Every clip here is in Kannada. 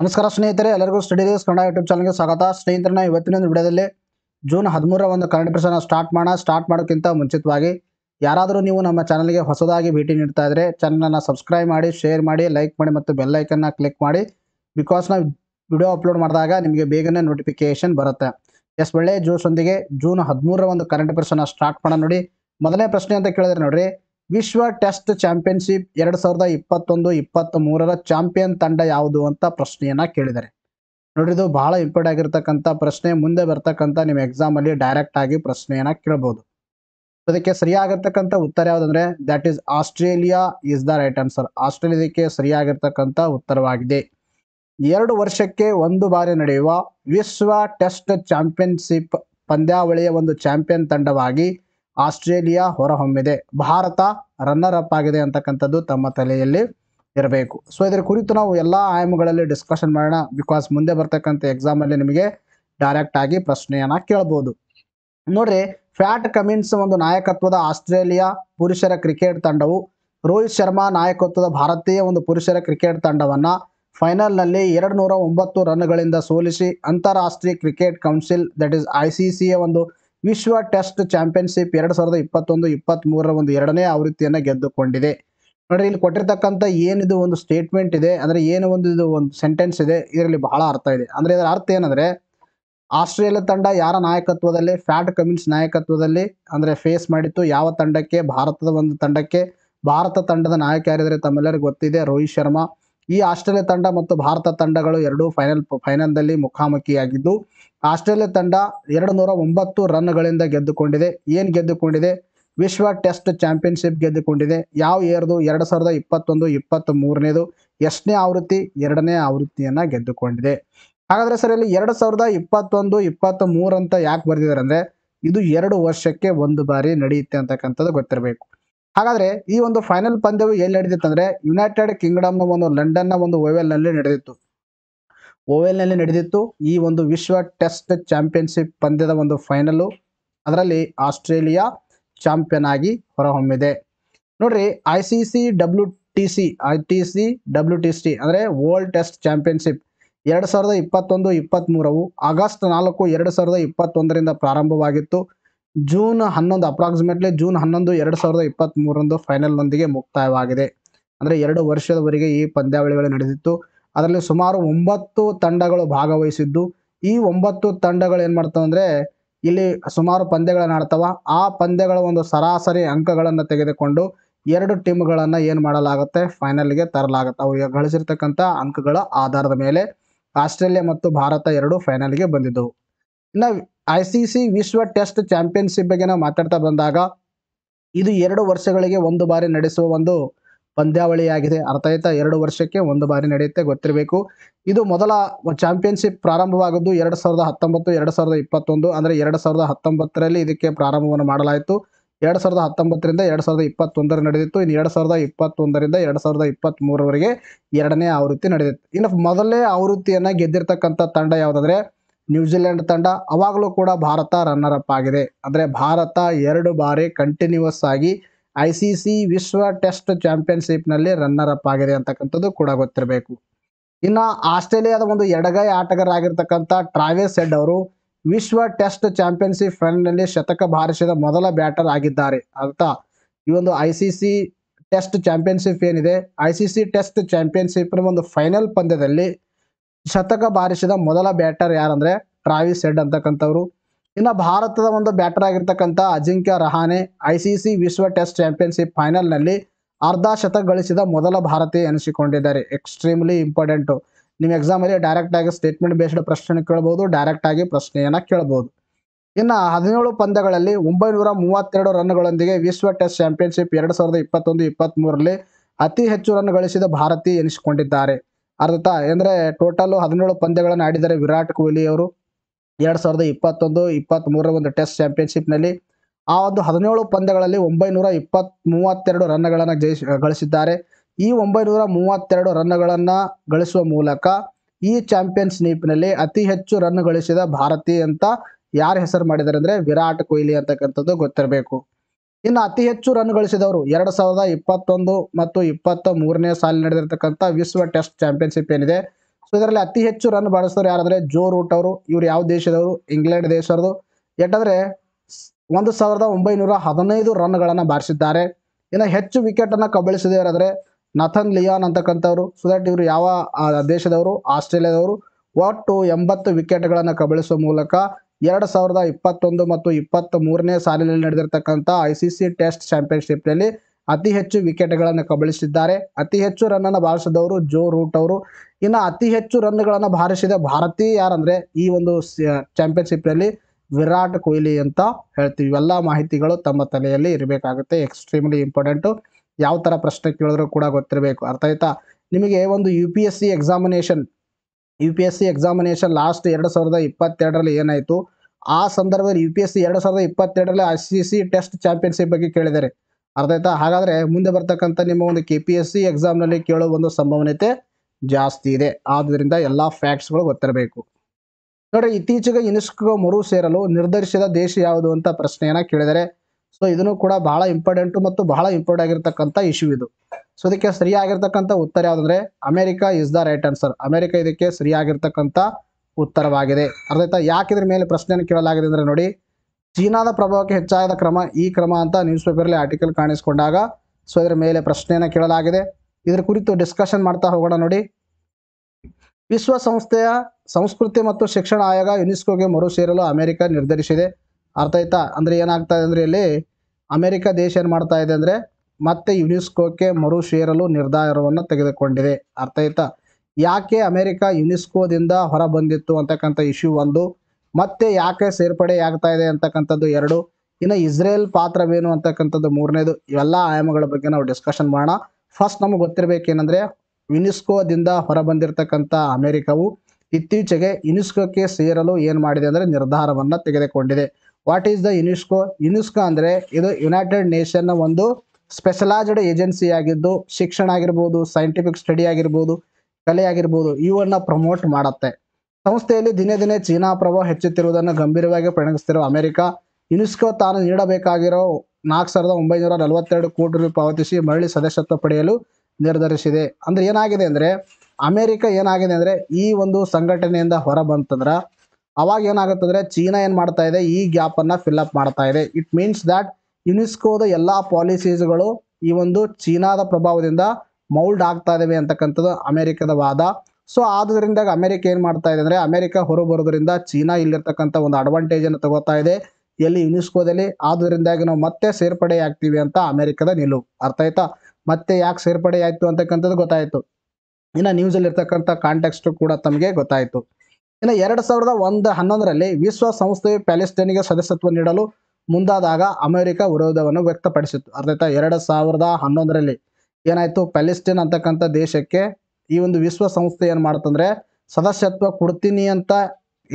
ನಮಸ್ಕಾರ ಸ್ನೇಹಿತರೆ ಎಲ್ಲರಿಗೂ ಸ್ಟಡಿ ದೇಸ್ ಕನ್ನಡ ಯೂಟ್ಯೂಬ್ ಚಾನಲ್ಗೆ ಸ್ವಾಗತ ಸ್ನೇಹಿತರನ್ನ ಇವತ್ತಿನ ಒಂದು ವಿಡಿಯೋದಲ್ಲಿ ಜೂನ್ ಹದಿಮೂರರ ಒಂದು ಕರೆಂಟ್ ಪ್ರಸನ್ನ ಸ್ಟಾರ್ಟ್ ಮಾಡೋಣ ಸ್ಟಾರ್ಟ್ ಮಾಡೋಕ್ಕಿಂತ ಮುಂಚಿತವಾಗಿ ಯಾರಾದರೂ ನೀವು ನಮ್ಮ ಚಾನಲ್ಗೆ ಹೊಸದಾಗಿ ಭೇಟಿ ನೀಡ್ತಾ ಇದ್ರೆ ಚಾನಲನ್ನು ಸಬ್ಸ್ಕ್ರೈಬ್ ಮಾಡಿ ಶೇರ್ ಮಾಡಿ ಲೈಕ್ ಮಾಡಿ ಮತ್ತು ಬೆಲ್ಲೈಕನ್ನ ಕ್ಲಿಕ್ ಮಾಡಿ ಬಿಕಾಸ್ ನಾವು ವಿಡಿಯೋ ಅಪ್ಲೋಡ್ ಮಾಡಿದಾಗ ನಿಮಗೆ ಬೇಗನೆ ನೋಟಿಫಿಕೇಶನ್ ಬರುತ್ತೆ ಎಸ್ ಒಳ್ಳೆ ಜೂಸ್ ಒಂದಿಗೆ ಜೂನ್ ಹದಿಮೂರರ ಒಂದು ಕರೆಂಟ್ ಪ್ರಸನ್ನ ಸ್ಟಾರ್ಟ್ ಮಾಡೋಣ ನೋಡಿ ಮೊದಲನೇ ಪ್ರಶ್ನೆ ಅಂತ ಕೇಳಿದ್ರೆ ನೋಡಿರಿ ವಿಶ್ವ ಟೆಸ್ಟ್ ಚಾಂಪಿಯನ್ಶಿಪ್ ಎರಡು ಸಾವಿರದ ಇಪ್ಪತ್ತೊಂದು ಇಪ್ಪತ್ತ್ ಮೂರರ ಚಾಂಪಿಯನ್ ತಂಡ ಯಾವುದು ಅಂತ ಪ್ರಶ್ನೆಯನ್ನು ಕೇಳಿದ್ದಾರೆ ನೋಡಿದು ಬಹಳ ಇಂಪಾರ್ಟ್ ಆಗಿರ್ತಕ್ಕಂಥ ಪ್ರಶ್ನೆ ಮುಂದೆ ಬರ್ತಕ್ಕಂಥ ನಿಮ್ಮ ಎಕ್ಸಾಮಲ್ಲಿ ಡೈರೆಕ್ಟ್ ಆಗಿ ಪ್ರಶ್ನೆಯನ್ನು ಕೇಳ್ಬೋದು ಅದಕ್ಕೆ ಸರಿಯಾಗಿರ್ತಕ್ಕಂಥ ಉತ್ತರ ಯಾವುದಂದ್ರೆ that is Australia is the right answer ಆಸ್ಟ್ರೇಲಿಯಾದಕ್ಕೆ ಸರಿಯಾಗಿರ್ತಕ್ಕಂಥ ಉತ್ತರವಾಗಿದೆ ಎರಡು ವರ್ಷಕ್ಕೆ ಒಂದು ಬಾರಿ ನಡೆಯುವ ವಿಶ್ವ ಟೆಸ್ಟ್ ಚಾಂಪಿಯನ್ಶಿಪ್ ಪಂದ್ಯಾವಳಿಯ ಒಂದು ಚಾಂಪಿಯನ್ ತಂಡವಾಗಿ ಆಸ್ಟ್ರೇಲಿಯಾ ಹೊರಹೊಮ್ಮಿದೆ ಭಾರತ ರನ್ನರ್ ಅಪ್ ಆಗಿದೆ ಅಂತಕ್ಕಂಥದ್ದು ತಮ್ಮ ತಲೆಯಲ್ಲಿ ಇರಬೇಕು ಸೊ ಇದರ ಕುರಿತು ನಾವು ಎಲ್ಲ ಆಯಾಮಗಳಲ್ಲಿ ಡಿಸ್ಕಷನ್ ಮಾಡೋಣ ಬಿಕಾಸ್ ಮುಂದೆ ಬರ್ತಕ್ಕಂಥ ಎಕ್ಸಾಮಲ್ಲಿ ನಿಮಗೆ ಡೈರೆಕ್ಟ್ ಆಗಿ ಪ್ರಶ್ನೆಯನ್ನು ಕೇಳ್ಬೋದು ನೋಡ್ರಿ ಫ್ಯಾಟ್ ಕಮಿನ್ಸ್ ಒಂದು ನಾಯಕತ್ವದ ಆಸ್ಟ್ರೇಲಿಯಾ ಪುರುಷರ ಕ್ರಿಕೆಟ್ ತಂಡವು ರೋಹಿತ್ ಶರ್ಮಾ ನಾಯಕತ್ವದ ಭಾರತೀಯ ಒಂದು ಪುರುಷರ ಕ್ರಿಕೆಟ್ ತಂಡವನ್ನು ಫೈನಲ್ನಲ್ಲಿ ಎರಡು ನೂರ ಒಂಬತ್ತು ರನ್ಗಳಿಂದ ಸೋಲಿಸಿ ಅಂತಾರಾಷ್ಟ್ರೀಯ cricket council that is I C ಸಿಯ ಒಂದು ವಿಶ್ವ ಟೆಸ್ಟ್ ಚಾಂಪಿಯನ್ಶಿಪ್ ಎರಡು ಸಾವಿರದ ಇಪ್ಪತ್ತೊಂದು ಮೂರರ ಒಂದು ಎರಡನೇ ಆವೃತ್ತಿಯನ್ನು ಗೆದ್ದುಕೊಂಡಿದೆ ನೋಡ್ರಿ ಇಲ್ಲಿ ಕೊಟ್ಟಿರ್ತಕ್ಕಂಥ ಏನಿದು ಒಂದು ಸ್ಟೇಟ್ಮೆಂಟ್ ಇದೆ ಅಂದರೆ ಏನು ಒಂದು ಇದು ಒಂದು ಸೆಂಟೆನ್ಸ್ ಇದೆ ಇದರಲ್ಲಿ ಬಹಳ ಅರ್ಥ ಇದೆ ಅಂದರೆ ಇದರ ಅರ್ಥ ಏನಂದರೆ ಆಸ್ಟ್ರೇಲಿಯಾ ತಂಡ ಯಾರ ನಾಯಕತ್ವದಲ್ಲಿ ಫ್ಯಾಟ್ ಕಮಿನ್ಸ್ ನಾಯಕತ್ವದಲ್ಲಿ ಅಂದರೆ ಫೇಸ್ ಮಾಡಿತ್ತು ಯಾವ ತಂಡಕ್ಕೆ ಭಾರತದ ಒಂದು ತಂಡಕ್ಕೆ ಭಾರತ ತಂಡದ ನಾಯಕ ಯಾರಿದ್ರೆ ತಮ್ಮೆಲ್ಲರಿಗೂ ಗೊತ್ತಿದೆ ರೋಹಿತ್ ಶರ್ಮಾ ಈ ಆಸ್ಟ್ರೇಲಿಯಾ ತಂಡ ಮತ್ತು ಭಾರತ ತಂಡಗಳು ಎರಡೂ ಫೈನಲ್ ಫೈನಲ್ದಲ್ಲಿ ಮುಖಾಮುಖಿಯಾಗಿದ್ದು ಆಸ್ಟ್ರೇಲಿಯಾ ತಂಡ ಎರಡು ನೂರ ಒಂಬತ್ತು ರನ್ಗಳಿಂದ ಗೆದ್ದುಕೊಂಡಿದೆ ಏನು ಗೆದ್ದುಕೊಂಡಿದೆ ವಿಶ್ವ ಟೆಸ್ಟ್ ಚಾಂಪಿಯನ್ಶಿಪ್ ಗೆದ್ದುಕೊಂಡಿದೆ ಯಾವ ಏರ್ದು ಎರಡು ಸಾವಿರದ ಇಪ್ಪತ್ತೊಂದು ಇಪ್ಪತ್ತ್ ಮೂರನೇದು ಎಷ್ಟನೇ ಆವೃತ್ತಿ ಎರಡನೇ ಆವೃತ್ತಿಯನ್ನು ಗೆದ್ದುಕೊಂಡಿದೆ ಹಾಗಾದರೆ ಸರ್ ಇಲ್ಲಿ ಎರಡು ಸಾವಿರದ ಇಪ್ಪತ್ತೊಂದು ಇಪ್ಪತ್ತ್ ಮೂರು ಅಂತ ಯಾಕೆ ಬರೆದಿದ್ದಾರೆ ಅಂದರೆ ಇದು ಎರಡು ವರ್ಷಕ್ಕೆ ಒಂದು ಬಾರಿ ನಡೆಯುತ್ತೆ ಅಂತಕ್ಕಂಥದ್ದು ಗೊತ್ತಿರಬೇಕು ಹಾಗಾದರೆ ಈ ಒಂದು ಫೈನಲ್ ಪಂದ್ಯವು ಎಲ್ಲಿ ನಡೆದಿತ್ತು ಅಂದರೆ ಯುನೈಟೆಡ್ ಕಿಂಗ್ಡಮ್ನ ಒಂದು ಲಂಡನ್ನ ಒಂದು ಓವೆಲ್ನಲ್ಲಿ ನಡೆದಿತ್ತು ಓವೆಲ್ನಲ್ಲಿ ನಡೆದಿತ್ತು ಈ ಒಂದು ವಿಶ್ವ ಟೆಸ್ಟ್ ಚಾಂಪಿಯನ್ಶಿಪ್ ಪಂದ್ಯದ ಒಂದು ಫೈನಲು ಅದರಲ್ಲಿ ಆಸ್ಟ್ರೇಲಿಯಾ ಚಾಂಪಿಯನ್ ಆಗಿ ಹೊರಹೊಮ್ಮಿದೆ ನೋಡ್ರಿ I C C W T C I T C W T C ಅಂದರೆ ವರ್ಲ್ಡ್ ಟೆಸ್ಟ್ ಚಾಂಪಿಯನ್ಶಿಪ್ ಎರಡು ಸಾವಿರದ ಇಪ್ಪತ್ತೊಂದು ಇಪ್ಪತ್ತ್ಮೂರವು ಆಗಸ್ಟ್ ನಾಲ್ಕು ಎರಡು ಸಾವಿರದ ಇಪ್ಪತ್ತೊಂದರಿಂದ ಪ್ರಾರಂಭವಾಗಿತ್ತು ಜೂನ್ ಹನ್ನೊಂದು ಅಪ್ರಾಕ್ಸಿಮೇಟ್ಲಿ ಜೂನ್ ಹನ್ನೊಂದು ಎರಡು ಸಾವಿರದ ಮೂರರಂದು ಫೈನಲ್ನೊಂದಿಗೆ ಮುಕ್ತಾಯವಾಗಿದೆ ಅಂದರೆ ಎರಡು ವರ್ಷದವರೆಗೆ ಈ ಪಂದ್ಯಾವಳಿಗಳು ನಡೆದಿತ್ತು ಅದರಲ್ಲಿ ಸುಮಾರು ಒಂಬತ್ತು ತಂಡಗಳು ಭಾಗವಹಿಸಿದ್ದು ಈ ಒಂಬತ್ತು ತಂಡಗಳು ಏನು ಮಾಡ್ತವೆ ಅಂದರೆ ಇಲ್ಲಿ ಸುಮಾರು ಪಂದ್ಯಗಳನ್ನು ಆಡ್ತಾವೆ ಆ ಪಂದ್ಯಗಳ ಒಂದು ಸರಾಸರಿ ಅಂಕಗಳನ್ನು ತೆಗೆದುಕೊಂಡು ಎರಡು ಟೀಮ್ಗಳನ್ನು ಏನು ಮಾಡಲಾಗುತ್ತೆ ಫೈನಲ್ಗೆ ತರಲಾಗುತ್ತೆ ಅವು ಗಳಿಸಿರ್ತಕ್ಕಂಥ ಅಂಕಗಳ ಆಧಾರದ ಮೇಲೆ ಆಸ್ಟ್ರೇಲಿಯಾ ಮತ್ತು ಭಾರತ ಎರಡು ಫೈನಲ್ಗೆ ಬಂದಿದ್ದವು ಇನ್ನು ಐ ಸಿ ಸಿ ವಿಶ್ವ ಟೆಸ್ಟ್ ಚಾಂಪಿಯನ್ಶಿಪ್ ಬಗ್ಗೆ ನಾವು ಮಾತಾಡ್ತಾ ಬಂದಾಗ ಇದು ಎರಡು ವರ್ಷಗಳಿಗೆ ಒಂದು ಬಾರಿ ನಡೆಸುವ ಒಂದು ಪಂದ್ಯಾವಳಿಯಾಗಿದೆ ಆಯ್ತಾ ಎರಡು ವರ್ಷಕ್ಕೆ ಒಂದು ಬಾರಿ ನಡೆಯುತ್ತೆ ಗೊತ್ತಿರಬೇಕು ಇದು ಮೊದಲ ಚಾಂಪಿಯನ್ಶಿಪ್ ಪ್ರಾರಂಭವಾಗದ್ದು ಎರಡು ಸಾವಿರದ ಹತ್ತೊಂಬತ್ತು ಎರಡು ಸಾವಿರದ ಇಪ್ಪತ್ತೊಂದು ಅಂದರೆ ಎರಡು ಸಾವಿರದ ಹತ್ತೊಂಬತ್ತರಲ್ಲಿ ಇದಕ್ಕೆ ಪ್ರಾರಂಭವನ್ನು ಮಾಡಲಾಯಿತು ಎರಡು ಸಾವಿರದ ಹತ್ತೊಂಬತ್ತರಿಂದ ಎರಡು ಸಾವಿರದ ಇಪ್ಪತ್ತೊಂದರ ನಡೆದಿತ್ತು ಇನ್ನು ಎರಡು ಸಾವಿರದ ಇಪ್ಪತ್ತೊಂದರಿಂದ ಎರಡು ಸಾವಿರದ ಇಪ್ಪತ್ತ್ಮೂರವರೆಗೆ ಎರಡನೇ ಆವೃತ್ತಿ ನಡೆದಿತ್ತು ಇನ್ನು ಮೊದಲನೇ ಆವೃತ್ತಿಯನ್ನು ಗೆದ್ದಿರ್ತಕ್ಕಂಥ ತಂಡ ಯಾವುದಾದ್ರೆ ನ್ಯೂಜಿಲೆಂಡ್ ತಂಡ ಅವಾಗಲೂ ಕೂಡ ಭಾರತ ರನ್ನರ್ ಅಪ್ ಆಗಿದೆ ಅಂದರೆ ಭಾರತ ಎರಡು ಬಾರಿ ಕಂಟಿನ್ಯೂಸ್ ಆಗಿ ಐ ಸಿ ಸಿ ವಿಶ್ವ ಟೆಸ್ಟ್ ಚಾಂಪಿಯನ್ಶಿಪ್ನಲ್ಲಿ ರನ್ನರ್ ಅಪ್ ಆಗಿದೆ ಅಂತಕ್ಕಂಥದ್ದು ಕೂಡ ಗೊತ್ತಿರಬೇಕು ಇನ್ನು ಆಸ್ಟ್ರೇಲಿಯಾದ ಒಂದು ಎಡಗೈ ಆಟಗಾರರಾಗಿರ್ತಕ್ಕಂಥ ಟ್ರಾವೆಸ್ ಹೆಡ್ ಅವರು ವಿಶ್ವ ಟೆಸ್ಟ್ ಚಾಂಪಿಯನ್ಶಿಪ್ ನಲ್ಲಿ ಶತಕ ಬಾರಿಸಿದ ಮೊದಲ ಬ್ಯಾಟರ್ ಆಗಿದ್ದಾರೆ ಅಂತ ಈ ಒಂದು I C C test championship ಏನಿದೆ ಐ ಸಿ ಸಿ ಟೆಸ್ಟ್ ಚಾಂಪಿಯನ್ಶಿಪ್ನ ಒಂದು ಫೈನಲ್ ಪಂದ್ಯದಲ್ಲಿ ಶತಕ ಬಾರಿಸಿದ ಮೊದಲ ಬ್ಯಾಟರ್ ಯಾರಂದ್ರೆ ಟ್ರಾವಿಸ್ ಹೆಡ್ ಅಂತಕ್ಕಂಥವ್ರು ಇನ್ನು ಭಾರತದ ಒಂದು ಬ್ಯಾಟರ್ ಆಗಿರ್ತಕ್ಕಂಥ Ajinkya Rahane I C C ವಿಶ್ವ ಟೆಸ್ಟ್ ಚಾಂಪಿಯನ್ಶಿಪ್ ಫೈನಲ್ನಲ್ಲಿ ಅರ್ಧ ಶತಕ ಗಳಿಸಿದ ಮೊದಲ ಭಾರತೀಯ ಎನಿಸಿಕೊಂಡಿದ್ದಾರೆ ಎಕ್ಸ್ಟ್ರೀಮ್ಲಿ ಇಂಪಾರ್ಟೆಂಟು ನಿಮ್ಮ ಎಕ್ಸಾಮಲ್ಲಿ ಡೈರೆಕ್ಟ್ ಆಗಿ ಸ್ಟೇಟ್ಮೆಂಟ್ ಬೇಸ್ಡ್ ಪ್ರಶ್ನೆ ಕೇಳಬಹುದು ಡೈರೆಕ್ಟ್ ಆಗಿ ಪ್ರಶ್ನೆಯನ್ನು ಕೇಳಬಹುದು ಇನ್ನು ಹದಿನೇಳು ಪಂದ್ಯಗಳಲ್ಲಿ ಒಂಬೈನೂರ ಮೂವತ್ತೆರಡು ರನ್ಗಳೊಂದಿಗೆ ವಿಶ್ವ ಟೆಸ್ಟ್ ಚಾಂಪಿಯನ್ಶಿಪ್ ಎರಡು ಸಾವಿರದ ಇಪ್ಪತ್ತೊಂದು ಇಪ್ಪತ್ತ್ ಮೂರರಲ್ಲಿ ಅತಿ ಹೆಚ್ಚು ರನ್ ಗಳಿಸಿದ ಭಾರತೀಯ ಎನಿಸಿಕೊಂಡಿದ್ದಾರೆ ಅರ್ಥ ಅಂದರೆ ಟೋಟಲ್ ಹದಿನೇಳು ಪಂದ್ಯಗಳನ್ನು ಆಡಿದ್ದಾರೆ ವಿರಾಟ್ ಕೊಹ್ಲಿ ಅವರು ಎರಡು ಸಾವಿರದ ಇಪ್ಪತ್ತೊಂದು ಮೂರರ ಒಂದು ಟೆಸ್ಟ್ ಚಾಂಪಿಯನ್ಶಿಪ್ನಲ್ಲಿ ಆ ಒಂದು ಹದಿನೇಳು ಪಂದ್ಯಗಳಲ್ಲಿ ಒಂಬೈನೂರ ಇಪ್ಪತ್ ಮೂವತ್ತೆರಡು ರನ್ಗಳನ್ನು ಜಯಿಸ್ ಗಳಿಸಿದ್ದಾರೆ ಈ ಒಂಬೈನೂರ ಮೂವತ್ತೆರಡು ರನ್ಗಳನ್ನು ಗಳಿಸುವ ಮೂಲಕ ಈ ಚಾಂಪಿಯನ್ಸ್ ನಲ್ಲಿ ಅತಿ ಹೆಚ್ಚು ರನ್ ಗಳಿಸಿದ ಭಾರತೀಯ ಅಂತ ಯಾರು ಹೆಸರು ಮಾಡಿದ್ದಾರೆ ಅಂದರೆ ವಿರಾಟ್ ಕೊಹ್ಲಿ ಅಂತಕ್ಕಂಥದ್ದು ಗೊತ್ತಿರಬೇಕು ಇನ್ನು ಅತಿ ಹೆಚ್ಚು ರನ್ ಗಳಿಸಿದವರು ಎರಡು ಸಾವಿರದ ಇಪ್ಪತ್ತೊಂದು ಮತ್ತು ಇಪ್ಪತ್ತ ಮೂರನೇ ಸಾಲಿನಲ್ಲಿ ನಡೆದಿರತಕ್ಕಂಥ ವಿಶ್ವ ಟೆಸ್ಟ್ ಚಾಂಪಿಯನ್ಶಿಪ್ ಏನಿದೆ ಇದರಲ್ಲಿ ಅತಿ ಹೆಚ್ಚು ರನ್ ಬಾಡಿಸಿದವರು ಯಾರಂದರೆ ಜೋ ರೂಟ್ ಅವರು ಇವರು ಯಾವ ದೇಶದವರು ಇಂಗ್ಲೆಂಡ್ ದೇಶದವರು ಯಾಕಂದರೆ ಒಂದು ಸಾವಿರದ ಒಂಬೈನೂರ ಹದಿನೈದು ರನ್ಗಳನ್ನು ಬಾರಿಸಿದ್ದಾರೆ ಇನ್ನು ಹೆಚ್ಚು ವಿಕೆಟನ್ನು ಯಾರಾದ್ರೆ ನಥನ್ ಲಿಯಾನ್ ಅಂತಕ್ಕಂಥವ್ರು ಸೊ ದಟ್ ಇವರು ಯಾವ ದೇಶದವರು ಆಸ್ಟ್ರೇಲಿಯಾದವರು ಒಟ್ಟು ಎಂಬತ್ತು ವಿಕೆಟ್ಗಳನ್ನು ಕಬಳಿಸುವ ಮೂಲಕ ಎರಡು ಸಾವಿರದ ಇಪ್ಪತ್ತೊಂದು ಮತ್ತು ಇಪ್ಪತ್ತ್ ಮೂರನೇ ಸಾಲಿನಲ್ಲಿ ನಡೆದಿರ್ತಕ್ಕಂಥ ಐ ಸಿ ಸಿ ಟೆಸ್ಟ್ ಚಾಂಪಿಯನ್ಶಿಪ್ನಲ್ಲಿ ಅತಿ ಹೆಚ್ಚು ವಿಕೆಟ್ಗಳನ್ನು ಕಬಳಿಸಿದ್ದಾರೆ ಅತಿ ಹೆಚ್ಚು ರನ್ನನ್ನು ಬಾರಿಸಿದವರು ಜೋ ರೂಟ್ ಅವರು ಇನ್ನು ಅತಿ ಹೆಚ್ಚು ರನ್ಗಳನ್ನು ಬಾರಿಸಿದ ಭಾರತೀಯ ಯಾರಂದ್ರೆ ಈ ಒಂದು ಚಾಂಪಿಯನ್ಶಿಪ್ನಲ್ಲಿ ವಿರಾಟ್ ಕೊಹ್ಲಿ ಅಂತ ಹೇಳ್ತೀವಿ ಇವೆಲ್ಲ ಮಾಹಿತಿಗಳು ತಮ್ಮ ತಲೆಯಲ್ಲಿ ಇರಬೇಕಾಗುತ್ತೆ ಎಕ್ಸ್ಟ್ರೀಮ್ಲಿ ಇಂಪಾರ್ಟೆಂಟು ಯಾವ ಥರ ಪ್ರಶ್ನೆ ಕೇಳಿದ್ರು ಕೂಡ ಗೊತ್ತಿರಬೇಕು ಅರ್ಥ ಆಯ್ತಾ ನಿಮಗೆ ಒಂದು U P S C examination U P S C examination last ಎರಡು ಸಾವಿರದ ಇಪ್ಪತ್ತೆರಡರಲ್ಲಿ ಏನಾಯಿತು ಆ ಸಂದರ್ಭದಲ್ಲಿ ಯು ಪಿ ಎಸ್ ಸಿ ಎರಡು ಸಾವಿರದ ಇಪ್ಪತ್ತೆರಡರಲ್ಲಿ I C C test championship ಬಗ್ಗೆ ಕೇಳಿದ್ದಾರೆ ಆಯ್ತಾ ಹಾಗಾದರೆ ಮುಂದೆ ಬರ್ತಕ್ಕಂಥ ನಿಮ್ಮ ಒಂದು ಕೆ ಪಿ ಎಸ್ ಸಿ ಎಕ್ಸಾಮ್ನಲ್ಲಿ ಕೇಳೋ ಒಂದು ಸಂಭವನೀಯತೆ ಜಾಸ್ತಿ ಇದೆ ಆದ್ದರಿಂದ ಎಲ್ಲ ಫ್ಯಾಕ್ಟ್ಸ್ಗಳು ಗೊತ್ತಿರಬೇಕು ನೋಡಿ ಇತ್ತೀಚೆಗೆ ಯುನೆಸ್ಕೋ ಮರು ಸೇರಲು ನಿರ್ಧರಿಸಿದ ದೇಶ ಯಾವುದು ಅಂತ ಪ್ರಶ್ನೆಯನ್ನು ಕೇಳಿದರೆ ಸೊ ಇದನ್ನು ಕೂಡ ಬಹಳ ಇಂಪಾರ್ಟೆಂಟು ಮತ್ತು ಬಹಳ ಇಂಪಾರ್ಟ್ ಆಗಿರ್ತಕ್ಕಂಥ ಇಶ್ಯೂ ಇದು ಸೊ ಇದಕ್ಕೆ ಸರಿಯಾಗಿರ್ತಕ್ಕಂಥ ಉತ್ತರ ಯಾವುದಂದ್ರೆ America is the right answer America ಇದಕ್ಕೆ ಸರಿಯಾಗಿರ್ತಕ್ಕಂಥ ಉತ್ತರವಾಗಿದೆ ಅರ್ಥಾಯ್ತಾ ಯಾಕಿದ್ರ ಮೇಲೆ ಪ್ರಶ್ನೆಯನ್ನು ಕೇಳಲಾಗಿದೆ ಅಂದರೆ ನೋಡಿ ಚೀನಾದ ಪ್ರಭಾವಕ್ಕೆ ಹೆಚ್ಚಾದ ಕ್ರಮ ಈ ಕ್ರಮ ಅಂತ ನ್ಯೂಸ್ ಅಲ್ಲಿ ಆರ್ಟಿಕಲ್ ಕಾಣಿಸಿಕೊಂಡಾಗ ಸೊ ಇದರ ಮೇಲೆ ಪ್ರಶ್ನೆಯನ್ನು ಕೇಳಲಾಗಿದೆ ಇದರ ಕುರಿತು ಡಿಸ್ಕಷನ್ ಮಾಡ್ತಾ ಹೋಗೋಣ ನೋಡಿ ವಿಶ್ವಸಂಸ್ಥೆಯ ಸಂಸ್ಕೃತಿ ಮತ್ತು ಶಿಕ್ಷಣ ಆಯೋಗ ಯುನೆಸ್ಕೋಗೆ ಸೇರಲು ಅಮೆರಿಕ ನಿರ್ಧರಿಸಿದೆ ಅರ್ಥ ಆಯ್ತಾ ಅಂದರೆ ಏನಾಗ್ತಾ ಇದೆ ಅಂದರೆ ಇಲ್ಲಿ ಅಮೆರಿಕ ದೇಶ ಏನು ಮಾಡ್ತಾ ಇದೆ ಅಂದರೆ ಮತ್ತೆ ಯುನೆಸ್ಕೋಕ್ಕೆ ಸೇರಲು ನಿರ್ಧಾರವನ್ನು ತೆಗೆದುಕೊಂಡಿದೆ ಅರ್ಥ ಆಯ್ತಾ ಯಾಕೆ ಅಮೆರಿಕ ಯುನೆಸ್ಕೋದಿಂದ ಹೊರಬಂದಿತ್ತು ಅಂತಕ್ಕಂಥ ಇಶ್ಯೂ ಒಂದು ಮತ್ತೆ ಯಾಕೆ ಸೇರ್ಪಡೆ ಆಗ್ತಾ ಇದೆ ಅಂತಕ್ಕಂಥದ್ದು ಎರಡು ಇನ್ನು ಇಸ್ರೇಲ್ ಪಾತ್ರವೇನು ಅಂತಕ್ಕಂಥದ್ದು ಮೂರನೇದು ಇವೆಲ್ಲ ಆಯಾಮಗಳ ಬಗ್ಗೆ ನಾವು ಡಿಸ್ಕಷನ್ ಮಾಡೋಣ ಫಸ್ಟ್ ನಮಗೆ ಗೊತ್ತಿರಬೇಕೇನೆಂದರೆ ಯುನೆಸ್ಕೋದಿಂದ ಹೊರಬಂದಿರತಕ್ಕಂಥ ಅಮೆರಿಕವು ಇತ್ತೀಚೆಗೆ ಯುನಿಸ್ಕೋಕ್ಕೆ ಸೇರಲು ಏನು ಮಾಡಿದೆ ಅಂದರೆ ನಿರ್ಧಾರವನ್ನು ತೆಗೆದುಕೊಂಡಿದೆ what is the UNESCO UNESCO ಅಂದರೆ ಇದು ಯುನೈಟೆಡ್ ನೇಷನ್ನ ಒಂದು ಸ್ಪೆಷಲೈಸ್ಡ್ ಏಜೆನ್ಸಿ ಆಗಿದ್ದು ಶಿಕ್ಷಣ ಆಗಿರ್ಬೋದು ಸೈಂಟಿಫಿಕ್ ಸ್ಟಡಿ ಆಗಿರ್ಬೋದು ಕಲೆ ಆಗಿರ್ಬೋದು ಇವನ್ನು ಪ್ರಮೋಟ್ ಮಾಡುತ್ತೆ ಸಂಸ್ಥೆಯಲ್ಲಿ ದಿನೇ ದಿನೇ ಚೀನಾ ಪ್ರಭಾವ ಹೆಚ್ಚುತ್ತಿರುವುದನ್ನು ಗಂಭೀರವಾಗಿ ಪರಿಗಣಿಸುತ್ತಿರುವ ಅಮೆರಿಕ ಯುನೆಸ್ಕೋ ತಾನು ನೀಡಬೇಕಾಗಿರೋ ನಾಲ್ಕು ಸಾವಿರದ ಒಂಬೈನೂರ ನಲವತ್ತೆರಡು ಕೋಟಿ ರೂಪಾಯಿ ಪಾವತಿಸಿ ಮರಳಿ ಸದಸ್ಯತ್ವ ಪಡೆಯಲು ನಿರ್ಧರಿಸಿದೆ ಅಂದರೆ ಏನಾಗಿದೆ ಅಂದರೆ ಅಮೆರಿಕ ಏನಾಗಿದೆ ಅಂದರೆ ಈ ಒಂದು ಸಂಘಟನೆಯಿಂದ ಹೊರ ಬಂತಂದ್ರೆ ಅವಾಗ ಏನಾಗುತ್ತೆ ಅಂದರೆ ಚೀನಾ ಏನು ಮಾಡ್ತಾ ಇದೆ ಈ ಗ್ಯಾಪನ್ನು ಅಪ್ ಮಾಡ್ತಾ ಇದೆ ಇಟ್ ಮೀನ್ಸ್ ದ್ಯಾಟ್ ಯುನೆಸ್ಕೋದ ಎಲ್ಲ ಪಾಲಿಸೀಸ್ಗಳು ಈ ಒಂದು ಚೀನಾದ ಪ್ರಭಾವದಿಂದ ಮೌಲ್ಡ್ ಆಗ್ತಾ ಇದಾವೆ ಅಂತಕ್ಕಂಥದ್ದು ಅಮೆರಿಕದ ವಾದ ಸೊ ಆದ್ದರಿಂದ ಅಮೆರಿಕ ಏನು ಮಾಡ್ತಾ ಇದೆ ಅಂದರೆ ಅಮೆರಿಕ ಹೊರಬರೋದ್ರಿಂದ ಚೀನಾ ಇಲ್ಲಿರ್ತಕ್ಕಂಥ ಒಂದು ಅಡ್ವಾಂಟೇಜನ್ನು ತಗೋತಾ ಇದೆ ಎಲ್ಲಿ ಯುನೆಸ್ಕೋದಲ್ಲಿ ಆದ್ದರಿಂದಾಗಿ ನಾವು ಮತ್ತೆ ಸೇರ್ಪಡೆ ಆಗ್ತೀವಿ ಅಂತ ಅಮೆರಿಕದ ನಿಲುವು ಅರ್ಥ ಆಯ್ತಾ ಮತ್ತೆ ಯಾಕೆ ಸೇರ್ಪಡೆ ಆಯಿತು ಅಂತಕ್ಕಂಥದ್ದು ಗೊತ್ತಾಯಿತು ಇನ್ನು ಅಲ್ಲಿ ಇರ್ತಕ್ಕಂಥ ಕಾಂಟೆಕ್ಸ್ಟು ಕೂಡ ತಮಗೆ ಗೊತ್ತಾಯಿತು ಇನ್ನು ಎರಡು ಸಾವಿರದ ಒಂದು ಹನ್ನೊಂದರಲ್ಲಿ ವಿಶ್ವಸಂಸ್ಥೆಯು ಪ್ಯಾಲೆಸ್ಟೈನಿಗೆ ಸದಸ್ಯತ್ವ ನೀಡಲು ಮುಂದಾದಾಗ ಅಮೆರಿಕ ವಿರೋಧವನ್ನು ವ್ಯಕ್ತಪಡಿಸಿತ್ತು ಆಯ್ತಾ ಎರಡು ಸಾವಿರದ ಹನ್ನೊಂದರಲ್ಲಿ ಏನಾಯಿತು ಪ್ಯಾಲೆಸ್ಟೈನ್ ಅಂತಕ್ಕಂಥ ದೇಶಕ್ಕೆ ಈ ಒಂದು ವಿಶ್ವಸಂಸ್ಥೆ ಏನು ಮಾಡುತ್ತಂದರೆ ಸದಸ್ಯತ್ವ ಕೊಡ್ತೀನಿ ಅಂತ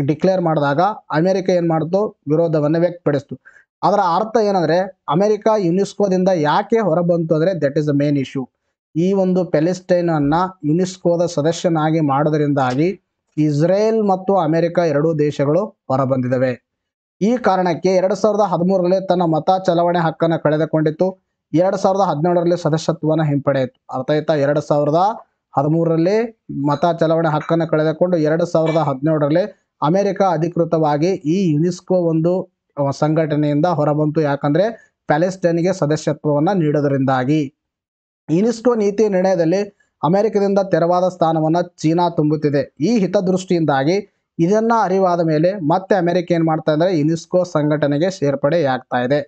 ಡಿಕ್ಲೇರ್ ಮಾಡಿದಾಗ ಅಮೆರಿಕ ಏನು ಮಾಡ್ತು ವಿರೋಧವನ್ನು ವ್ಯಕ್ತಪಡಿಸ್ತು ಅದರ ಅರ್ಥ ಏನಂದರೆ ಅಮೆರಿಕ ಯುನೆಸ್ಕೋದಿಂದ ಯಾಕೆ ಹೊರಬಂತು ಅಂದರೆ that is a main issue ಈ ಒಂದು ಪ್ಯಾಲೆಸ್ಟೈನನ್ನು ಯುನೆಸ್ಕೋದ ಸದಸ್ಯನಾಗಿ ಮಾಡೋದರಿಂದಾಗಿ ಇಸ್ರೇಲ್ ಮತ್ತು ಅಮೆರಿಕ ಎರಡೂ ದೇಶಗಳು ಹೊರಬಂದಿದ್ದಾವೆ ಈ ಕಾರಣಕ್ಕೆ ಎರಡು ಸಾವಿರದ ಹದಿಮೂರರಲ್ಲಿ ತನ್ನ ಮತ ಚಲಾವಣೆ ಹಕ್ಕನ್ನು ಕಳೆದುಕೊಂಡಿತ್ತು ಎರಡು ಸಾವಿರದ ಹದಿನೇಳರಲ್ಲಿ ಸದಸ್ಯತ್ವವನ್ನು ಹಿಂಪಡೆಯಿತು ಆಯ್ತಾ ಎರಡು ಸಾವಿರದ ಹದಿಮೂರರಲ್ಲಿ ಮತ ಚಲಾವಣೆ ಹಕ್ಕನ್ನು ಕಳೆದುಕೊಂಡು ಎರಡು ಸಾವಿರದ ಹದಿನೇಳರಲ್ಲಿ ಅಮೆರಿಕ ಅಧಿಕೃತವಾಗಿ ಈ ಯುನೆಸ್ಕೋ ಒಂದು ಸಂಘಟನೆಯಿಂದ ಹೊರಬಂತು ಯಾಕಂದರೆ ಪ್ಯಾಲೆಸ್ಟೈನ್ಗೆ ಸದಸ್ಯತ್ವವನ್ನು ನೀಡೋದರಿಂದಾಗಿ ಯುನೆಸ್ಕೋ ನೀತಿ ನಿರ್ಣಯದಲ್ಲಿ ಅಮೆರಿಕದಿಂದ ತೆರವಾದ ಸ್ಥಾನವನ್ನು ಚೀನಾ ತುಂಬುತ್ತಿದೆ ಈ ಹಿತದೃಷ್ಟಿಯಿಂದಾಗಿ ಇದನ್ನು ಅರಿವಾದ ಮೇಲೆ ಮತ್ತೆ ಅಮೆರಿಕ ಏನು ಮಾಡ್ತಾ ಅಂದರೆ ಯುನೆಸ್ಕೋ ಸಂಘಟನೆಗೆ ಸೇರ್ಪಡೆಯಾಗ್ತಾ ಇದೆ